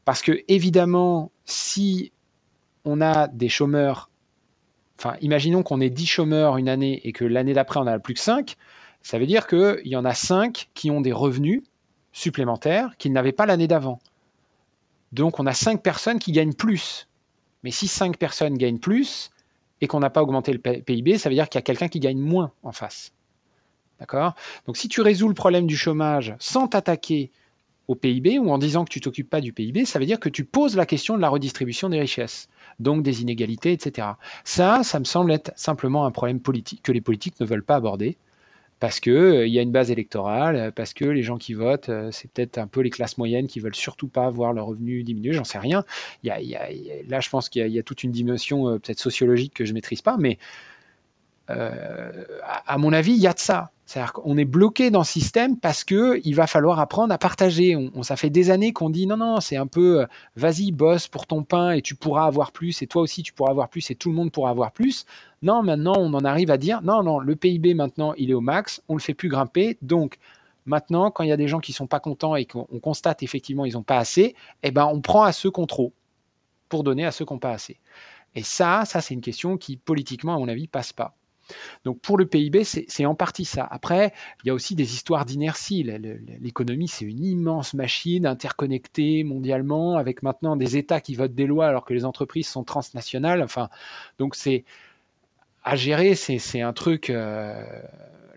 Parce que évidemment, si on a des chômeurs, enfin imaginons qu'on ait 10 chômeurs une année et que l'année d'après on en a plus que 5, ça veut dire qu'il y en a 5 qui ont des revenus supplémentaires qu'ils n'avaient pas l'année d'avant. Donc on a 5 personnes qui gagnent plus. Mais si 5 personnes gagnent plus et qu'on n'a pas augmenté le PIB, ça veut dire qu'il y a quelqu'un qui gagne moins en face. D'accord Donc si tu résous le problème du chômage sans t'attaquer au PIB ou en disant que tu t'occupes pas du PIB, ça veut dire que tu poses la question de la redistribution des richesses, donc des inégalités, etc. Ça, ça me semble être simplement un problème politique que les politiques ne veulent pas aborder parce qu'il euh, y a une base électorale, euh, parce que les gens qui votent, euh, c'est peut-être un peu les classes moyennes qui veulent surtout pas voir leurs revenu diminuer, j'en sais rien. là, je pense qu'il y, a toute une dimension peut-être sociologique que je maîtrise pas, mais euh, à mon avis, il y a de ça. C'est-à-dire qu'on est bloqué dans le système parce que il va falloir apprendre à partager. On, ça fait des années qu'on dit non, non, c'est un peu euh, vas-y, bosse pour ton pain et tu pourras avoir plus et toi aussi tu pourras avoir plus et tout le monde pourra avoir plus. Non, maintenant on en arrive à dire non, non, le PIB maintenant il est au max, on le fait plus grimper. Donc maintenant, quand il y a des gens qui sont pas contents et qu'on constate effectivement ils n'ont pas assez, eh ben on prend à ceux qu'on trop pour donner à ceux qui n'ont pas assez. Et ça, ça c'est une question qui politiquement à mon avis passe pas. Donc pour le PIB, c'est en partie ça. Après, il y a aussi des histoires d'inertie. L'économie, c'est une immense machine interconnectée mondialement, avec maintenant des États qui votent des lois alors que les entreprises sont transnationales. Enfin, donc c'est à gérer, c'est un truc. Euh,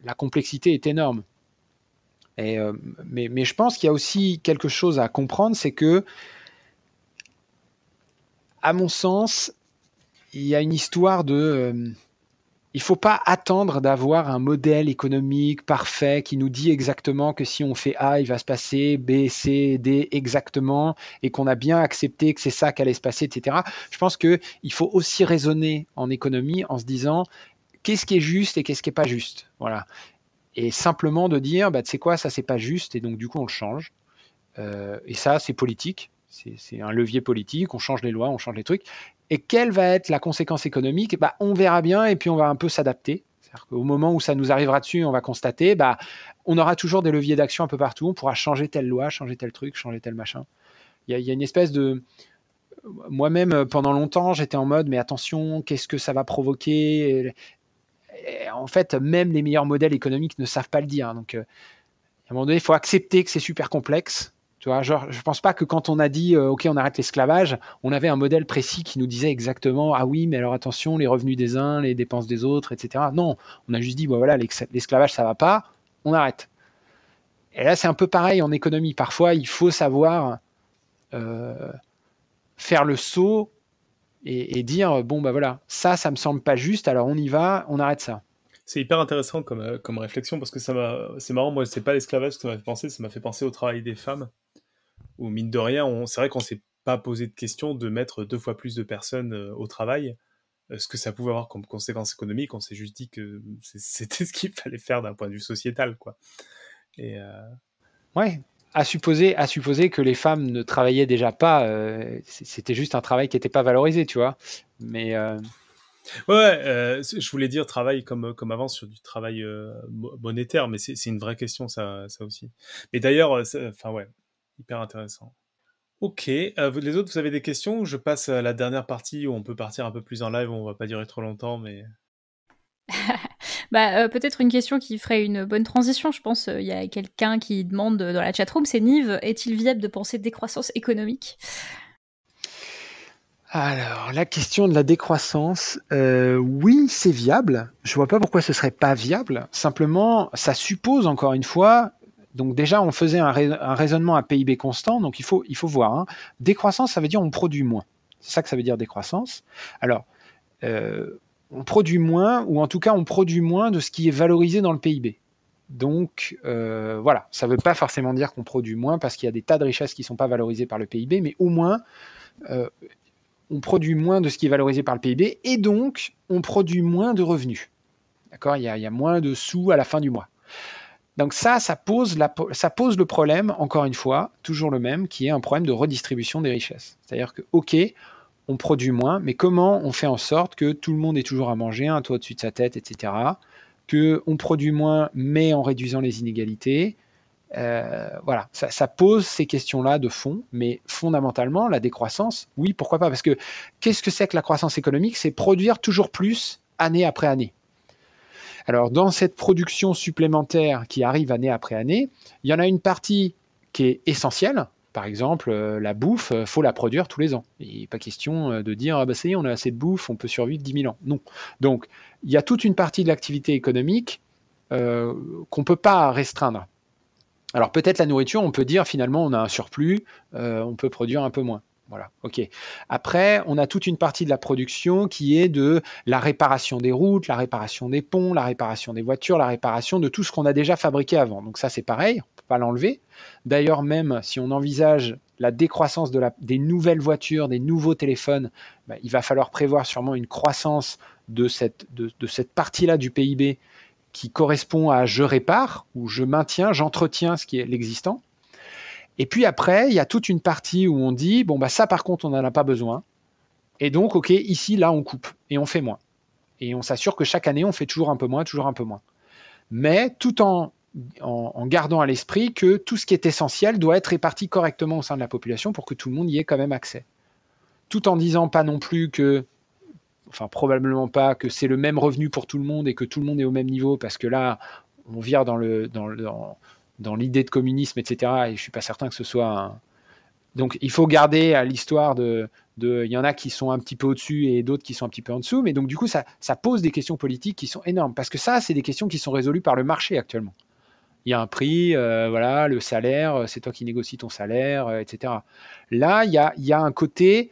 la complexité est énorme. Euh, mais, je pense qu'il y a aussi quelque chose à comprendre, c'est que, à mon sens, il y a une histoire de euh, il faut pas attendre d'avoir un modèle économique parfait qui nous dit exactement que si on fait A, il va se passer B, C, D exactement et qu'on a bien accepté que c'est ça allait se passer, etc. Je pense que il faut aussi raisonner en économie en se disant qu'est-ce qui est juste et qu'est-ce qui est pas juste. Voilà. Et simplement de dire, bah, tu sais quoi, ça c'est pas juste et donc du coup on le change. Euh, et ça, c'est politique. C'est un levier politique. On change les lois, on change les trucs. Et quelle va être la conséquence économique bah, On verra bien et puis on va un peu s'adapter. Au moment où ça nous arrivera dessus, on va constater, bah, on aura toujours des leviers d'action un peu partout. On pourra changer telle loi, changer tel truc, changer tel machin. Il y, a une espèce de, moi-même, euh, pendant longtemps, j'étais en mode, mais attention, qu'est-ce que ça va provoquer En fait, même les meilleurs modèles économiques ne savent pas le dire. Hein. Donc, euh, à un moment donné, il faut accepter que c'est super complexe tu vois, genre, je pense pas que quand on a dit euh, OK, on arrête l'esclavage, on avait un modèle précis qui nous disait exactement ah oui, mais alors attention, les revenus des uns, les dépenses des autres, etc. Non, on a juste dit voilà, l'esclavage ça ne va pas, on arrête. Et là, c'est un peu pareil en économie. Parfois, il faut savoir euh, faire le saut et, dire bon bah voilà, ça, ça me semble pas juste, alors on y va, on arrête ça. C'est hyper intéressant comme, euh, comme réflexion parce que ça c'est marrant, moi c'est pas l'esclavage que ça m'a fait penser, ça m'a fait penser au travail des femmes mine de rien, on, c'est vrai qu'on s'est pas posé de question de mettre deux fois plus de personnes euh, au travail, euh, ce que ça pouvait avoir comme conséquence économique. On s'est juste dit que <laughs> c'était ce qu'il fallait faire d'un point de vue sociétal, quoi. Et euh, ouais. À supposer, à supposer que les femmes ne travaillaient déjà pas, c'était juste un travail qui n'était pas valorisé, tu vois. Mais Ouais, je voulais dire travail comme, comme avant sur du travail monétaire, mais c'est une vraie question, ça, ça aussi. Mais d'ailleurs, enfin ouais, hyper intéressant. Ok, euh, les autres, vous avez des questions Je passe à la dernière partie où on peut partir un peu plus en live, on va pas durer trop longtemps, mais... <laughs> bah, euh, peut-être une question qui ferait une bonne transition, je pense. Il euh, y a quelqu'un qui demande dans la chatroom, c'est Nive, est-il viable de penser décroissance économique alors, la question de la décroissance, oui, c'est viable. Je vois pas pourquoi ce serait pas viable. Simplement, ça suppose encore une fois donc déjà, on faisait un, raisonnement à PIB constant, donc il faut, il faut voir. Hein. Décroissance, ça veut dire on produit moins. C'est ça que ça veut dire décroissance. Alors, euh, on produit moins, ou en tout cas, on produit moins de ce qui est valorisé dans le PIB. Donc euh, voilà, ça ne veut pas forcément dire qu'on produit moins parce qu'il y a des tas de richesses qui ne sont pas valorisées par le PIB, mais au moins, euh, on produit moins de ce qui est valorisé par le PIB et donc on produit moins de revenus. D'accord il y a moins de sous à la fin du mois. Donc ça, ça pose, le problème, encore une fois, toujours le même, qui est un problème de redistribution des richesses. C'est-à-dire que, ok, on produit moins, mais comment on fait en sorte que tout le monde ait toujours à manger, un toit au-dessus de sa tête, etc. Que on produit moins, mais en réduisant les inégalités. Euh, voilà, ça, pose ces questions-là de fond, mais fondamentalement, la décroissance, oui, pourquoi pas Parce que qu'est-ce que c'est que la croissance économique C'est produire toujours plus année après année. Alors dans cette production supplémentaire qui arrive année après année, il y en a une partie qui est essentielle. Par exemple, euh, la bouffe, euh, faut la produire tous les ans. Il n'est pas question euh, de dire, ah bah ça y on a assez de bouffe, on peut survivre 10 000 ans. Non. Donc, il y a toute une partie de l'activité économique qu'on ne peut pas restreindre. Alors peut-être la nourriture, on peut dire finalement on a un surplus, on peut produire un peu moins. Voilà, ok. Après, on a toute une partie de la production qui est de la réparation des routes, la réparation des ponts, la réparation des voitures, la réparation de tout ce qu'on a déjà fabriqué avant. Donc ça, c'est pareil, on ne peut pas l'enlever. D'ailleurs, même si on envisage la décroissance des nouvelles voitures, des nouveaux téléphones, bah, il va falloir prévoir sûrement une croissance de cette, de cette partie-là du PIB qui correspond à je répare ou je maintiens, j'entretiens ce qui est l'existant. Et puis après, il y a toute une partie où on dit, bon, bah ça par contre, on n'en a pas besoin. Et donc, OK, ici, là, on coupe et on fait moins. Et on s'assure que chaque année, on fait toujours un peu moins, toujours un peu moins. Mais tout en, gardant à l'esprit que tout ce qui est essentiel doit être réparti correctement au sein de la population pour que tout le monde y ait quand même accès. Tout en disant pas non plus que, enfin probablement pas, que c'est le même revenu pour tout le monde et que tout le monde est au même niveau, parce que là, on vire dans le, dans l'idée de communisme, etc. Et je suis pas certain que ce soit Donc il faut garder à l'histoire de, Il y en a qui sont un petit peu au-dessus et d'autres qui sont un petit peu en dessous. Mais donc du coup, ça, pose des questions politiques qui sont énormes. Parce que ça, c'est des questions qui sont résolues par le marché actuellement. Il y a un prix, euh, voilà, le salaire, euh, c'est toi qui négocies ton salaire, euh, etc. Là, il y a, un côté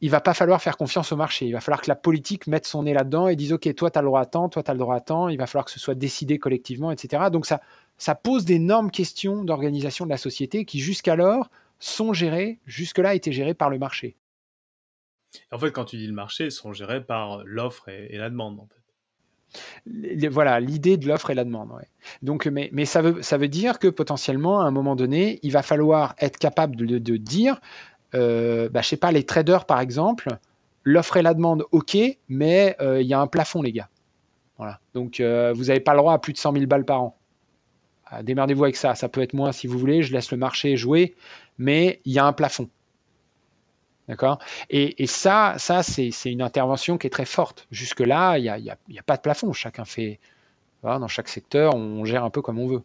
il va pas falloir faire confiance au marché. Il va falloir que la politique mette son nez là-dedans et dise OK, toi, tu as le droit à temps, toi, tu as le droit à temps. Il va falloir que ce soit décidé collectivement, etc. Donc, ça, pose d'énormes questions d'organisation de la société qui, jusqu'alors, sont gérées, jusque-là, étaient gérées par le marché. En fait, quand tu dis le marché, ils sont gérés par l'offre et, la demande. En fait. Voilà, l'idée de l'offre et la demande. Donc, mais, ça, veut, dire que potentiellement, à un moment donné, il va falloir être capable de dire je euh, bah, je sais pas, les traders par exemple, l'offre et la demande, ok, mais euh, il y a un plafond, les gars. Voilà. Donc euh, vous n'avez pas le droit à plus de 100 000 balles par an. Ah, démerdez-vous avec ça, ça peut être moins si vous voulez, je laisse le marché jouer, mais il y a un plafond. D'accord et, ça, ça c'est une intervention qui est très forte. Jusque-là, il n'y a, y a, pas de plafond, chacun fait, dans chaque secteur, on gère un peu comme on veut.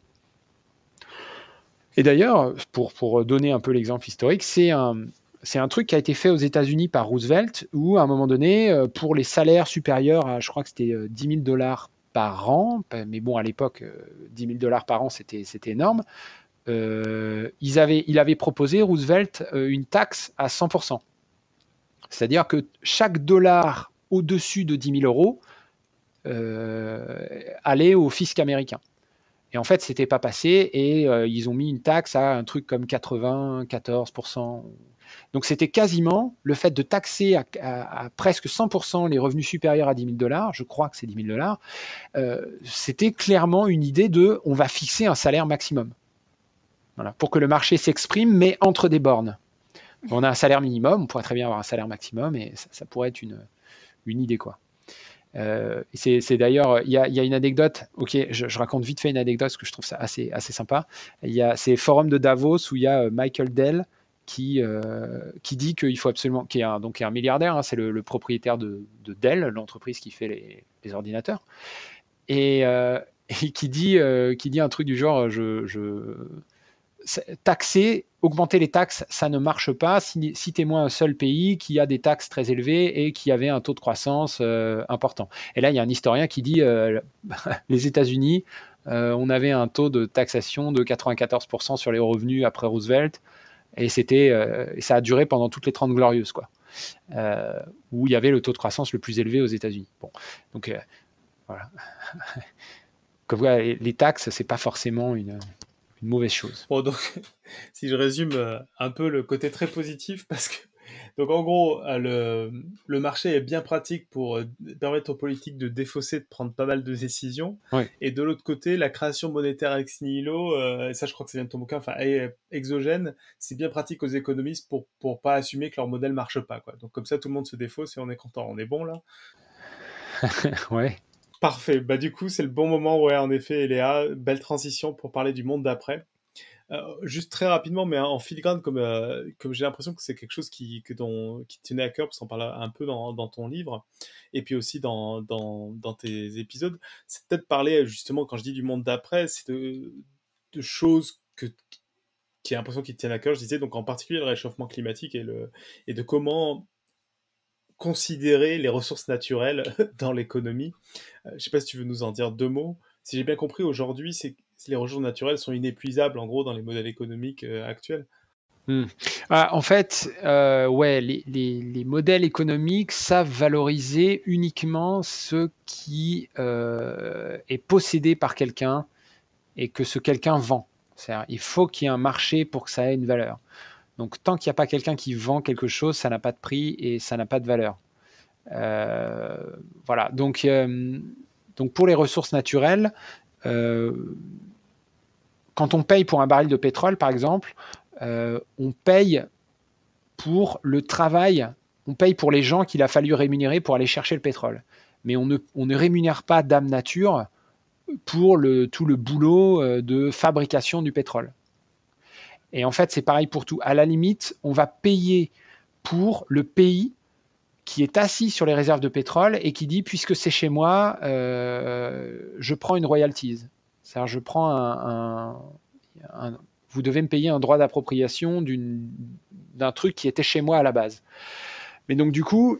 Et d'ailleurs, pour, pour donner un peu l'exemple historique, c'est un, c'est un truc qui a été fait aux États-Unis par Roosevelt, où à un moment donné, euh, pour les salaires supérieurs à, je crois que c'était 10 euh, 000 dollars par an, mais bon, à l'époque, 10 euh, 000 dollars par an, c'était, c'était énorme. ils avaient, il avait proposé, Roosevelt, une taxe à 100%. C'est-à-dire que chaque dollar au-dessus de 10 000 euros allait au fisc américain. Et en fait, c'était pas passé et euh, ils ont mis une taxe à un truc comme 94%. Donc c'était quasiment le fait de taxer à, presque 100% les revenus supérieurs à 10 000 dollars, je crois que c'est 10 000 dollars, euh, c'était clairement une idée de on va fixer un salaire maximum. Voilà, pour que le marché s'exprime, mais entre des bornes. On a un salaire minimum, on pourrait très bien avoir un salaire maximum, et ça, pourrait être une, une idée. quoi. Euh, c'est d'ailleurs, il y, a, une anecdote, ok, je, raconte vite fait une anecdote parce que je trouve ça assez, assez sympa. Il y a ces forums de Davos où il y a euh, Michael Dell qui, euh, qui dit qu'il faut absolument, qui est un, donc est un milliardaire, hein, c'est le, propriétaire de, Dell, l'entreprise qui fait les, ordinateurs, <laughs> et, qui, dit, qui dit un truc du genre, je, je taxer, augmenter les taxes, ça ne marche pas. Citez-moi un seul pays qui a des taxes très élevées et qui avait un taux de croissance euh, important. Et là, il y a un historien qui dit euh, <laughs> les États-Unis, euh, on avait un taux de taxation de 94% sur les revenus après Roosevelt, et c'était, ça a duré pendant toutes les 30 glorieuses, quoi, où il y avait le taux de croissance le plus élevé aux États-Unis. Bon, donc voilà. Comme <laughs> les taxes, c'est pas forcément une une mauvaise chose. Bon, donc, <laughs> si je résume euh, un peu le côté très positif, parce que, donc en gros, euh, le, le marché est bien pratique pour euh, permettre aux politiques de défausser, de prendre pas mal de décisions. Et de l'autre côté, la création monétaire ex nihilo, ça je crois que ça vient de ton bouquin, enfin, exogène, c'est bien pratique aux économistes pour, pour pas assumer que leur modèle marche pas, quoi. Donc comme ça, tout le monde se défausse et on est content, on est bon là. <laughs> ouais. Parfait. Bah, du coup, c'est le bon moment, ouais, en effet, Léa. Belle transition pour parler du monde d'après. Euh, juste très rapidement, mais en filigrane, comme, euh, comme j'ai l'impression que c'est quelque chose qui, que dont qui tenait à cœur, parce qu'on parle un peu dans, ton livre, et puis aussi dans, dans, tes épisodes, c'est peut-être parler justement, quand je dis du monde d'après, c'est de, choses que, qui a l'impression qui te tiennent à cœur, je disais, donc en particulier le réchauffement climatique et, le, et de comment considérer les ressources naturelles <laughs> dans l'économie. Euh, je ne sais pas si tu veux nous en dire deux mots. Si j'ai bien compris, aujourd'hui, c'est les ressources naturelles sont inépuisables, en gros, dans les modèles économiques euh, actuels. Hmm. Ah, en fait, euh, ouais, les, les, modèles économiques savent valoriser uniquement ce qui est possédé par quelqu'un et que ce quelqu'un vend. Il faut qu'il y ait un marché pour que ça ait une valeur. Donc tant qu'il n'y a pas quelqu'un qui vend quelque chose, ça n'a pas de prix et ça n'a pas de valeur. Euh, voilà, donc, euh, donc pour les ressources naturelles, euh, quand on paye pour un baril de pétrole, par exemple, on paye pour le travail, on paye pour les gens qu'il a fallu rémunérer pour aller chercher le pétrole. Mais on ne, rémunère pas d'âme Nature pour tout le boulot de fabrication du pétrole. Et en fait, c'est pareil pour tout. À la limite, on va payer pour le pays qui est assis sur les réserves de pétrole et qui dit puisque c'est chez moi, euh, je prends une royalties. C'est-à-dire, je prends un, un, Vous devez me payer un droit d'appropriation d'un truc qui était chez moi à la base. Mais donc, du coup,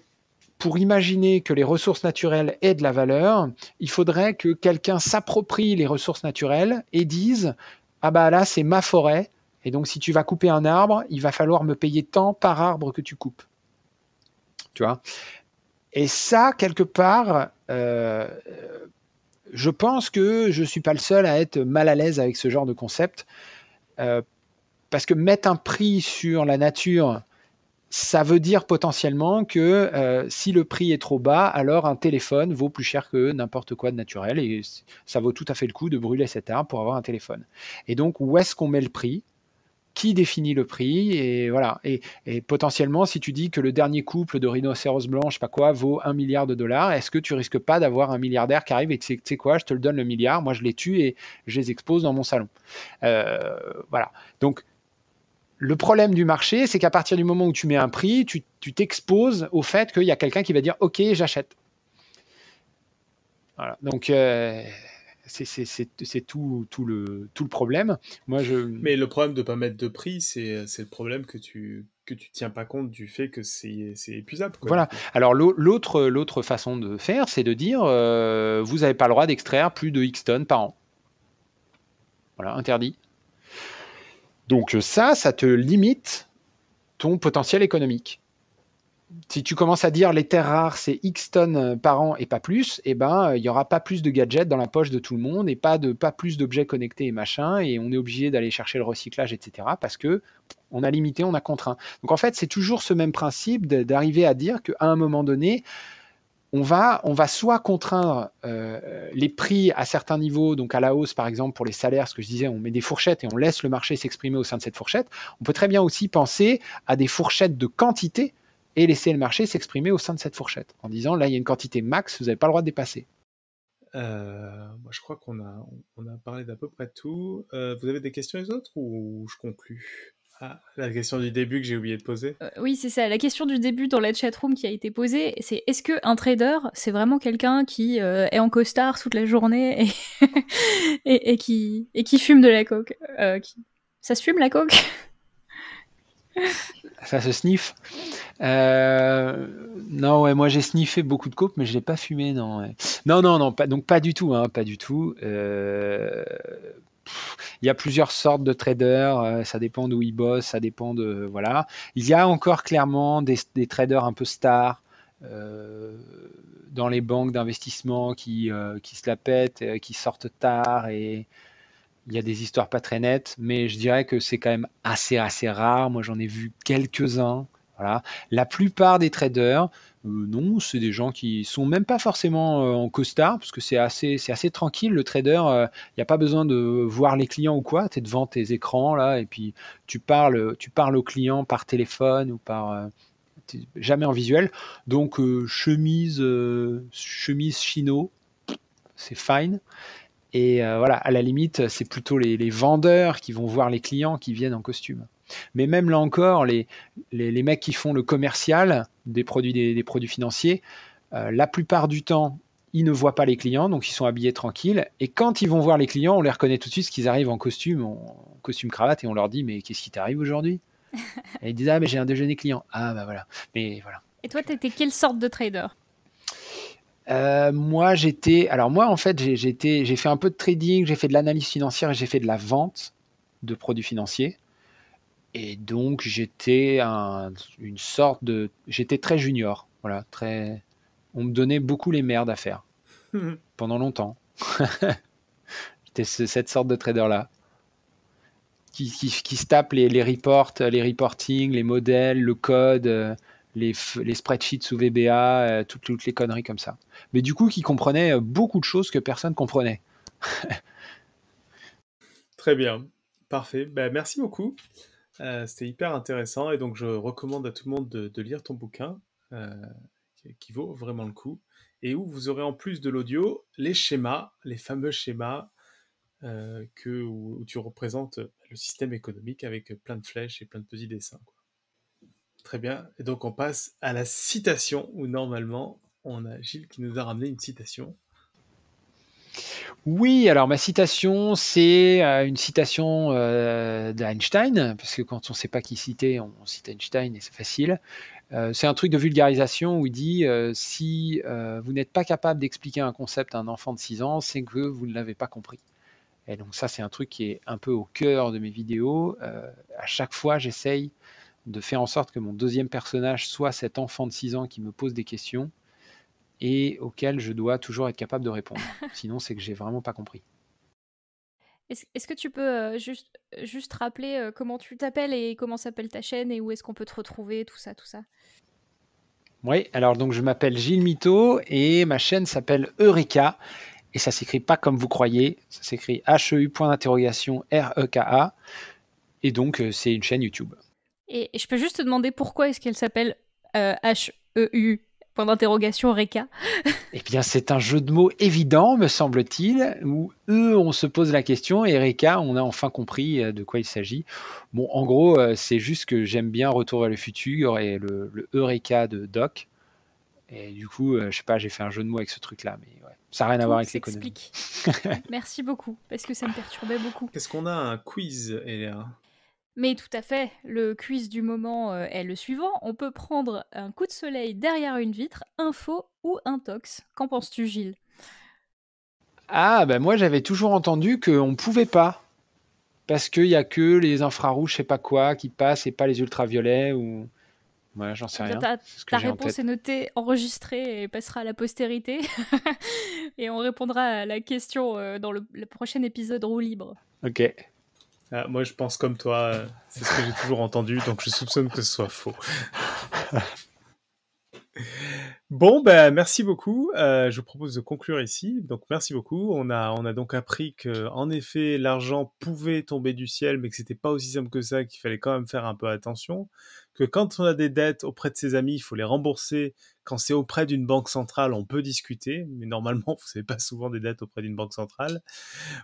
pour imaginer que les ressources naturelles aient de la valeur, il faudrait que quelqu'un s'approprie les ressources naturelles et dise Ah bah là, c'est ma forêt, et donc, si tu vas couper un arbre, il va falloir me payer tant par arbre que tu coupes. Tu vois Et ça, quelque part, euh, je pense que je ne suis pas le seul à être mal à l'aise avec ce genre de concept. Euh, parce que mettre un prix sur la nature, ça veut dire potentiellement que euh, si le prix est trop bas, alors un téléphone vaut plus cher que n'importe quoi de naturel et ça vaut tout à fait le coup de brûler cet arbre pour avoir un téléphone. Et donc, où est-ce qu'on met le prix qui définit le prix et voilà. Et, potentiellement, si tu dis que le dernier couple de rhinocéros blanc, je sais pas quoi, vaut un milliard de dollars, est-ce que tu risques pas d'avoir un milliardaire qui arrive et tu sais quoi, je te le donne le milliard, moi je les tue et je les expose dans mon salon. Euh, voilà. Donc le problème du marché, c'est qu'à partir du moment où tu mets un prix, tu t'exposes au fait qu'il y a quelqu'un qui va dire OK, j'achète. Voilà. Donc euh, c'est tout, le, problème. Moi, je... Mais le problème de ne pas mettre de prix, c'est le problème que tu que tu tiens pas compte du fait que c'est épuisable. Voilà. Alors l'autre façon de faire, c'est de dire euh, vous n'avez pas le droit d'extraire plus de X tonnes par an. Voilà, interdit. Donc ça, ça te limite ton potentiel économique si tu commences à dire les terres rares, c'est X tonnes euh, par an et pas plus, eh ben il euh, n'y aura pas plus de gadgets dans la poche de tout le monde et pas de pas plus d'objets connectés et machin, et on est obligé d'aller chercher le recyclage, etc. Parce que on a limité, on a contraint. Donc en fait, c'est toujours ce même principe d'arriver à dire qu'à un moment donné, on va, soit contraindre euh, les prix à certains niveaux, donc à la hausse par exemple pour les salaires, ce que je disais, on met des fourchettes et on laisse le marché s'exprimer au sein de cette fourchette. On peut très bien aussi penser à des fourchettes de quantité et laisser le marché s'exprimer au sein de cette fourchette, en disant là, il y a une quantité max, vous n'avez pas le droit de dépasser. Euh, moi, je crois qu'on a, on a parlé d'à peu près tout. Euh, vous avez des questions les autres ou je conclue ah, la question du début que j'ai oublié de poser. Euh, oui, c'est ça. La question du début dans la room qui a été posée, c'est est-ce que un trader, c'est vraiment quelqu'un qui est en costard toute la journée <laughs> et, et, qui, et qui fume de la coke Ça se fume la coke ça se sniffe. Euh, non, ouais, moi j'ai sniffé beaucoup de coupes mais je n'ai pas fumé, non. Non, non, non, pas, donc pas du tout, hein, pas du tout. Euh, il y a plusieurs sortes de traders, euh, ça dépend d'où ils bossent, ça dépend de voilà. Il y a encore clairement des, des traders un peu stars. dans les banques d'investissement qui, qui se la pètent, qui sortent tard et il y a des histoires pas très nettes, mais je dirais que c'est quand même assez assez rare. Moi, j'en ai vu quelques-uns. Voilà. La plupart des traders, euh, non, c'est des gens qui sont même pas forcément euh, en costard, parce que c'est assez, c'est assez tranquille. Le trader, euh, il n'y a pas besoin de voir les clients ou quoi. Tu es devant tes écrans là, et puis tu parles, tu parles aux clients par téléphone ou par jamais en visuel. Donc chemise, chemise chino, c'est fine. Et euh, voilà, à la limite, c'est plutôt les, vendeurs qui vont voir les clients qui viennent en costume. Mais même là encore, les, les, mecs qui font le commercial des produits, des, produits financiers, euh, la plupart du temps, ils ne voient pas les clients, donc ils sont habillés tranquilles. Et quand ils vont voir les clients, on les reconnaît tout de suite, qu'ils arrivent en costume, en costume cravate, et on leur dit Mais qu'est-ce qui t'arrive aujourd'hui <laughs> Et ils disent Ah, mais j'ai un déjeuner client. Ah, bah voilà. Mais voilà. Et toi, tu étais quelle sorte de trader euh, moi, j'étais. Alors, moi, en fait, j'ai fait un peu de trading, j'ai fait de l'analyse financière et j'ai fait de la vente de produits financiers. Et donc, j'étais une sorte de. J'étais très junior. Voilà, très. On me donnait beaucoup les merdes à faire mhm. pendant longtemps. <laughs> j'étais cette sorte de trader-là. Qui, se tape les, les reports, les reporting, les modèles, le code euh, les, spreadsheets sous VBA, euh, toutes, les conneries comme ça. Mais du coup, qui comprenait euh, beaucoup de choses que personne ne comprenait. <laughs> Très bien, parfait. Ben, merci beaucoup. Euh, c'était hyper intéressant et donc je recommande à tout le monde de, lire ton bouquin qui vaut vraiment le coup et où vous aurez en plus de l'audio les schémas, les fameux schémas que, où, tu représentes le système économique avec plein de flèches et plein de petits dessins. Très bien. Et donc on passe à la citation où normalement on a Gilles qui nous a ramené une citation. Oui, alors ma citation, c'est euh, une citation euh, d'Einstein, parce que quand on ne sait pas qui citer, on, cite Einstein et c'est facile. Euh, c'est un truc de vulgarisation où il dit si vous n'êtes pas capable d'expliquer un concept à un enfant de 6 ans, c'est que vous ne l'avez pas compris. Et donc ça, c'est un truc qui est un peu au cœur de mes vidéos. à chaque fois, j'essaye de faire en sorte que mon deuxième personnage soit cet enfant de 6 ans qui me pose des questions et auquel je dois toujours être capable de répondre. <laughs> Sinon, c'est que j'ai vraiment pas compris. Est-ce que tu peux euh, juste, rappeler euh, comment tu t'appelles et comment s'appelle ta chaîne et où est-ce qu'on peut te retrouver, tout ça, tout ça Oui, alors donc je m'appelle Gilles Mito et ma chaîne s'appelle Eureka et ça s'écrit pas comme vous croyez, ça s'écrit H-E-U point d'interrogation R-E-K-A et donc euh, c'est une chaîne YouTube. Et je peux juste te demander pourquoi est-ce qu'elle s'appelle H-E-U e Point d'interrogation, Reka. <laughs> eh bien, c'est un jeu de mots évident, me semble-t-il, où eux, on se pose la question et Reka, on a enfin compris euh, de quoi il s'agit. Bon, en gros, euh, c'est juste que j'aime bien Retour vers le futur et le, Eureka de Doc. Et du coup, euh, je sais pas, j'ai fait un jeu de mots avec ce truc-là, mais ça n'a rien à voir avec l'économie. <laughs> Merci beaucoup, parce que ça me perturbait beaucoup. Est-ce qu'on a un quiz, Eléa mais tout à fait, le quiz du moment euh, est le suivant. On peut prendre un coup de soleil derrière une vitre, un faux ou un tox. Qu'en penses-tu, Gilles Ah, ben moi j'avais toujours entendu qu'on ne pouvait pas. Parce qu'il n'y a que les infrarouges, je sais pas quoi, qui passent et pas les ultraviolets ou. j'en sais rien. Ta, réponse est notée, enregistrée et passera à la postérité. <laughs> et on répondra à la question euh, dans le, le prochain épisode Roue Libre. Ok. Euh, moi, je pense comme toi. Euh, c'est ce que j'ai toujours entendu, donc je soupçonne que ce soit faux. <laughs> Bon, ben, merci beaucoup. Euh, je vous propose de conclure ici. Donc, merci beaucoup. On a, on a donc appris que, en effet, l'argent pouvait tomber du ciel, mais que c'était pas aussi simple que ça, qu'il fallait quand même faire un peu attention que quand on a des dettes auprès de ses amis, il faut les rembourser. Quand c'est auprès d'une banque centrale, on peut discuter, mais normalement, vous <laughs> n'avez pas souvent des dettes auprès d'une banque centrale.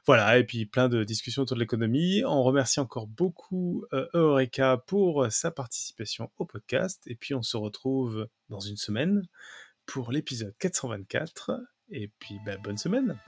Voilà, et puis plein de discussions autour de l'économie. On remercie encore beaucoup euh, Eureka pour euh, sa participation au podcast, et puis on se retrouve dans une semaine pour l'épisode 424, et puis bah, bonne semaine.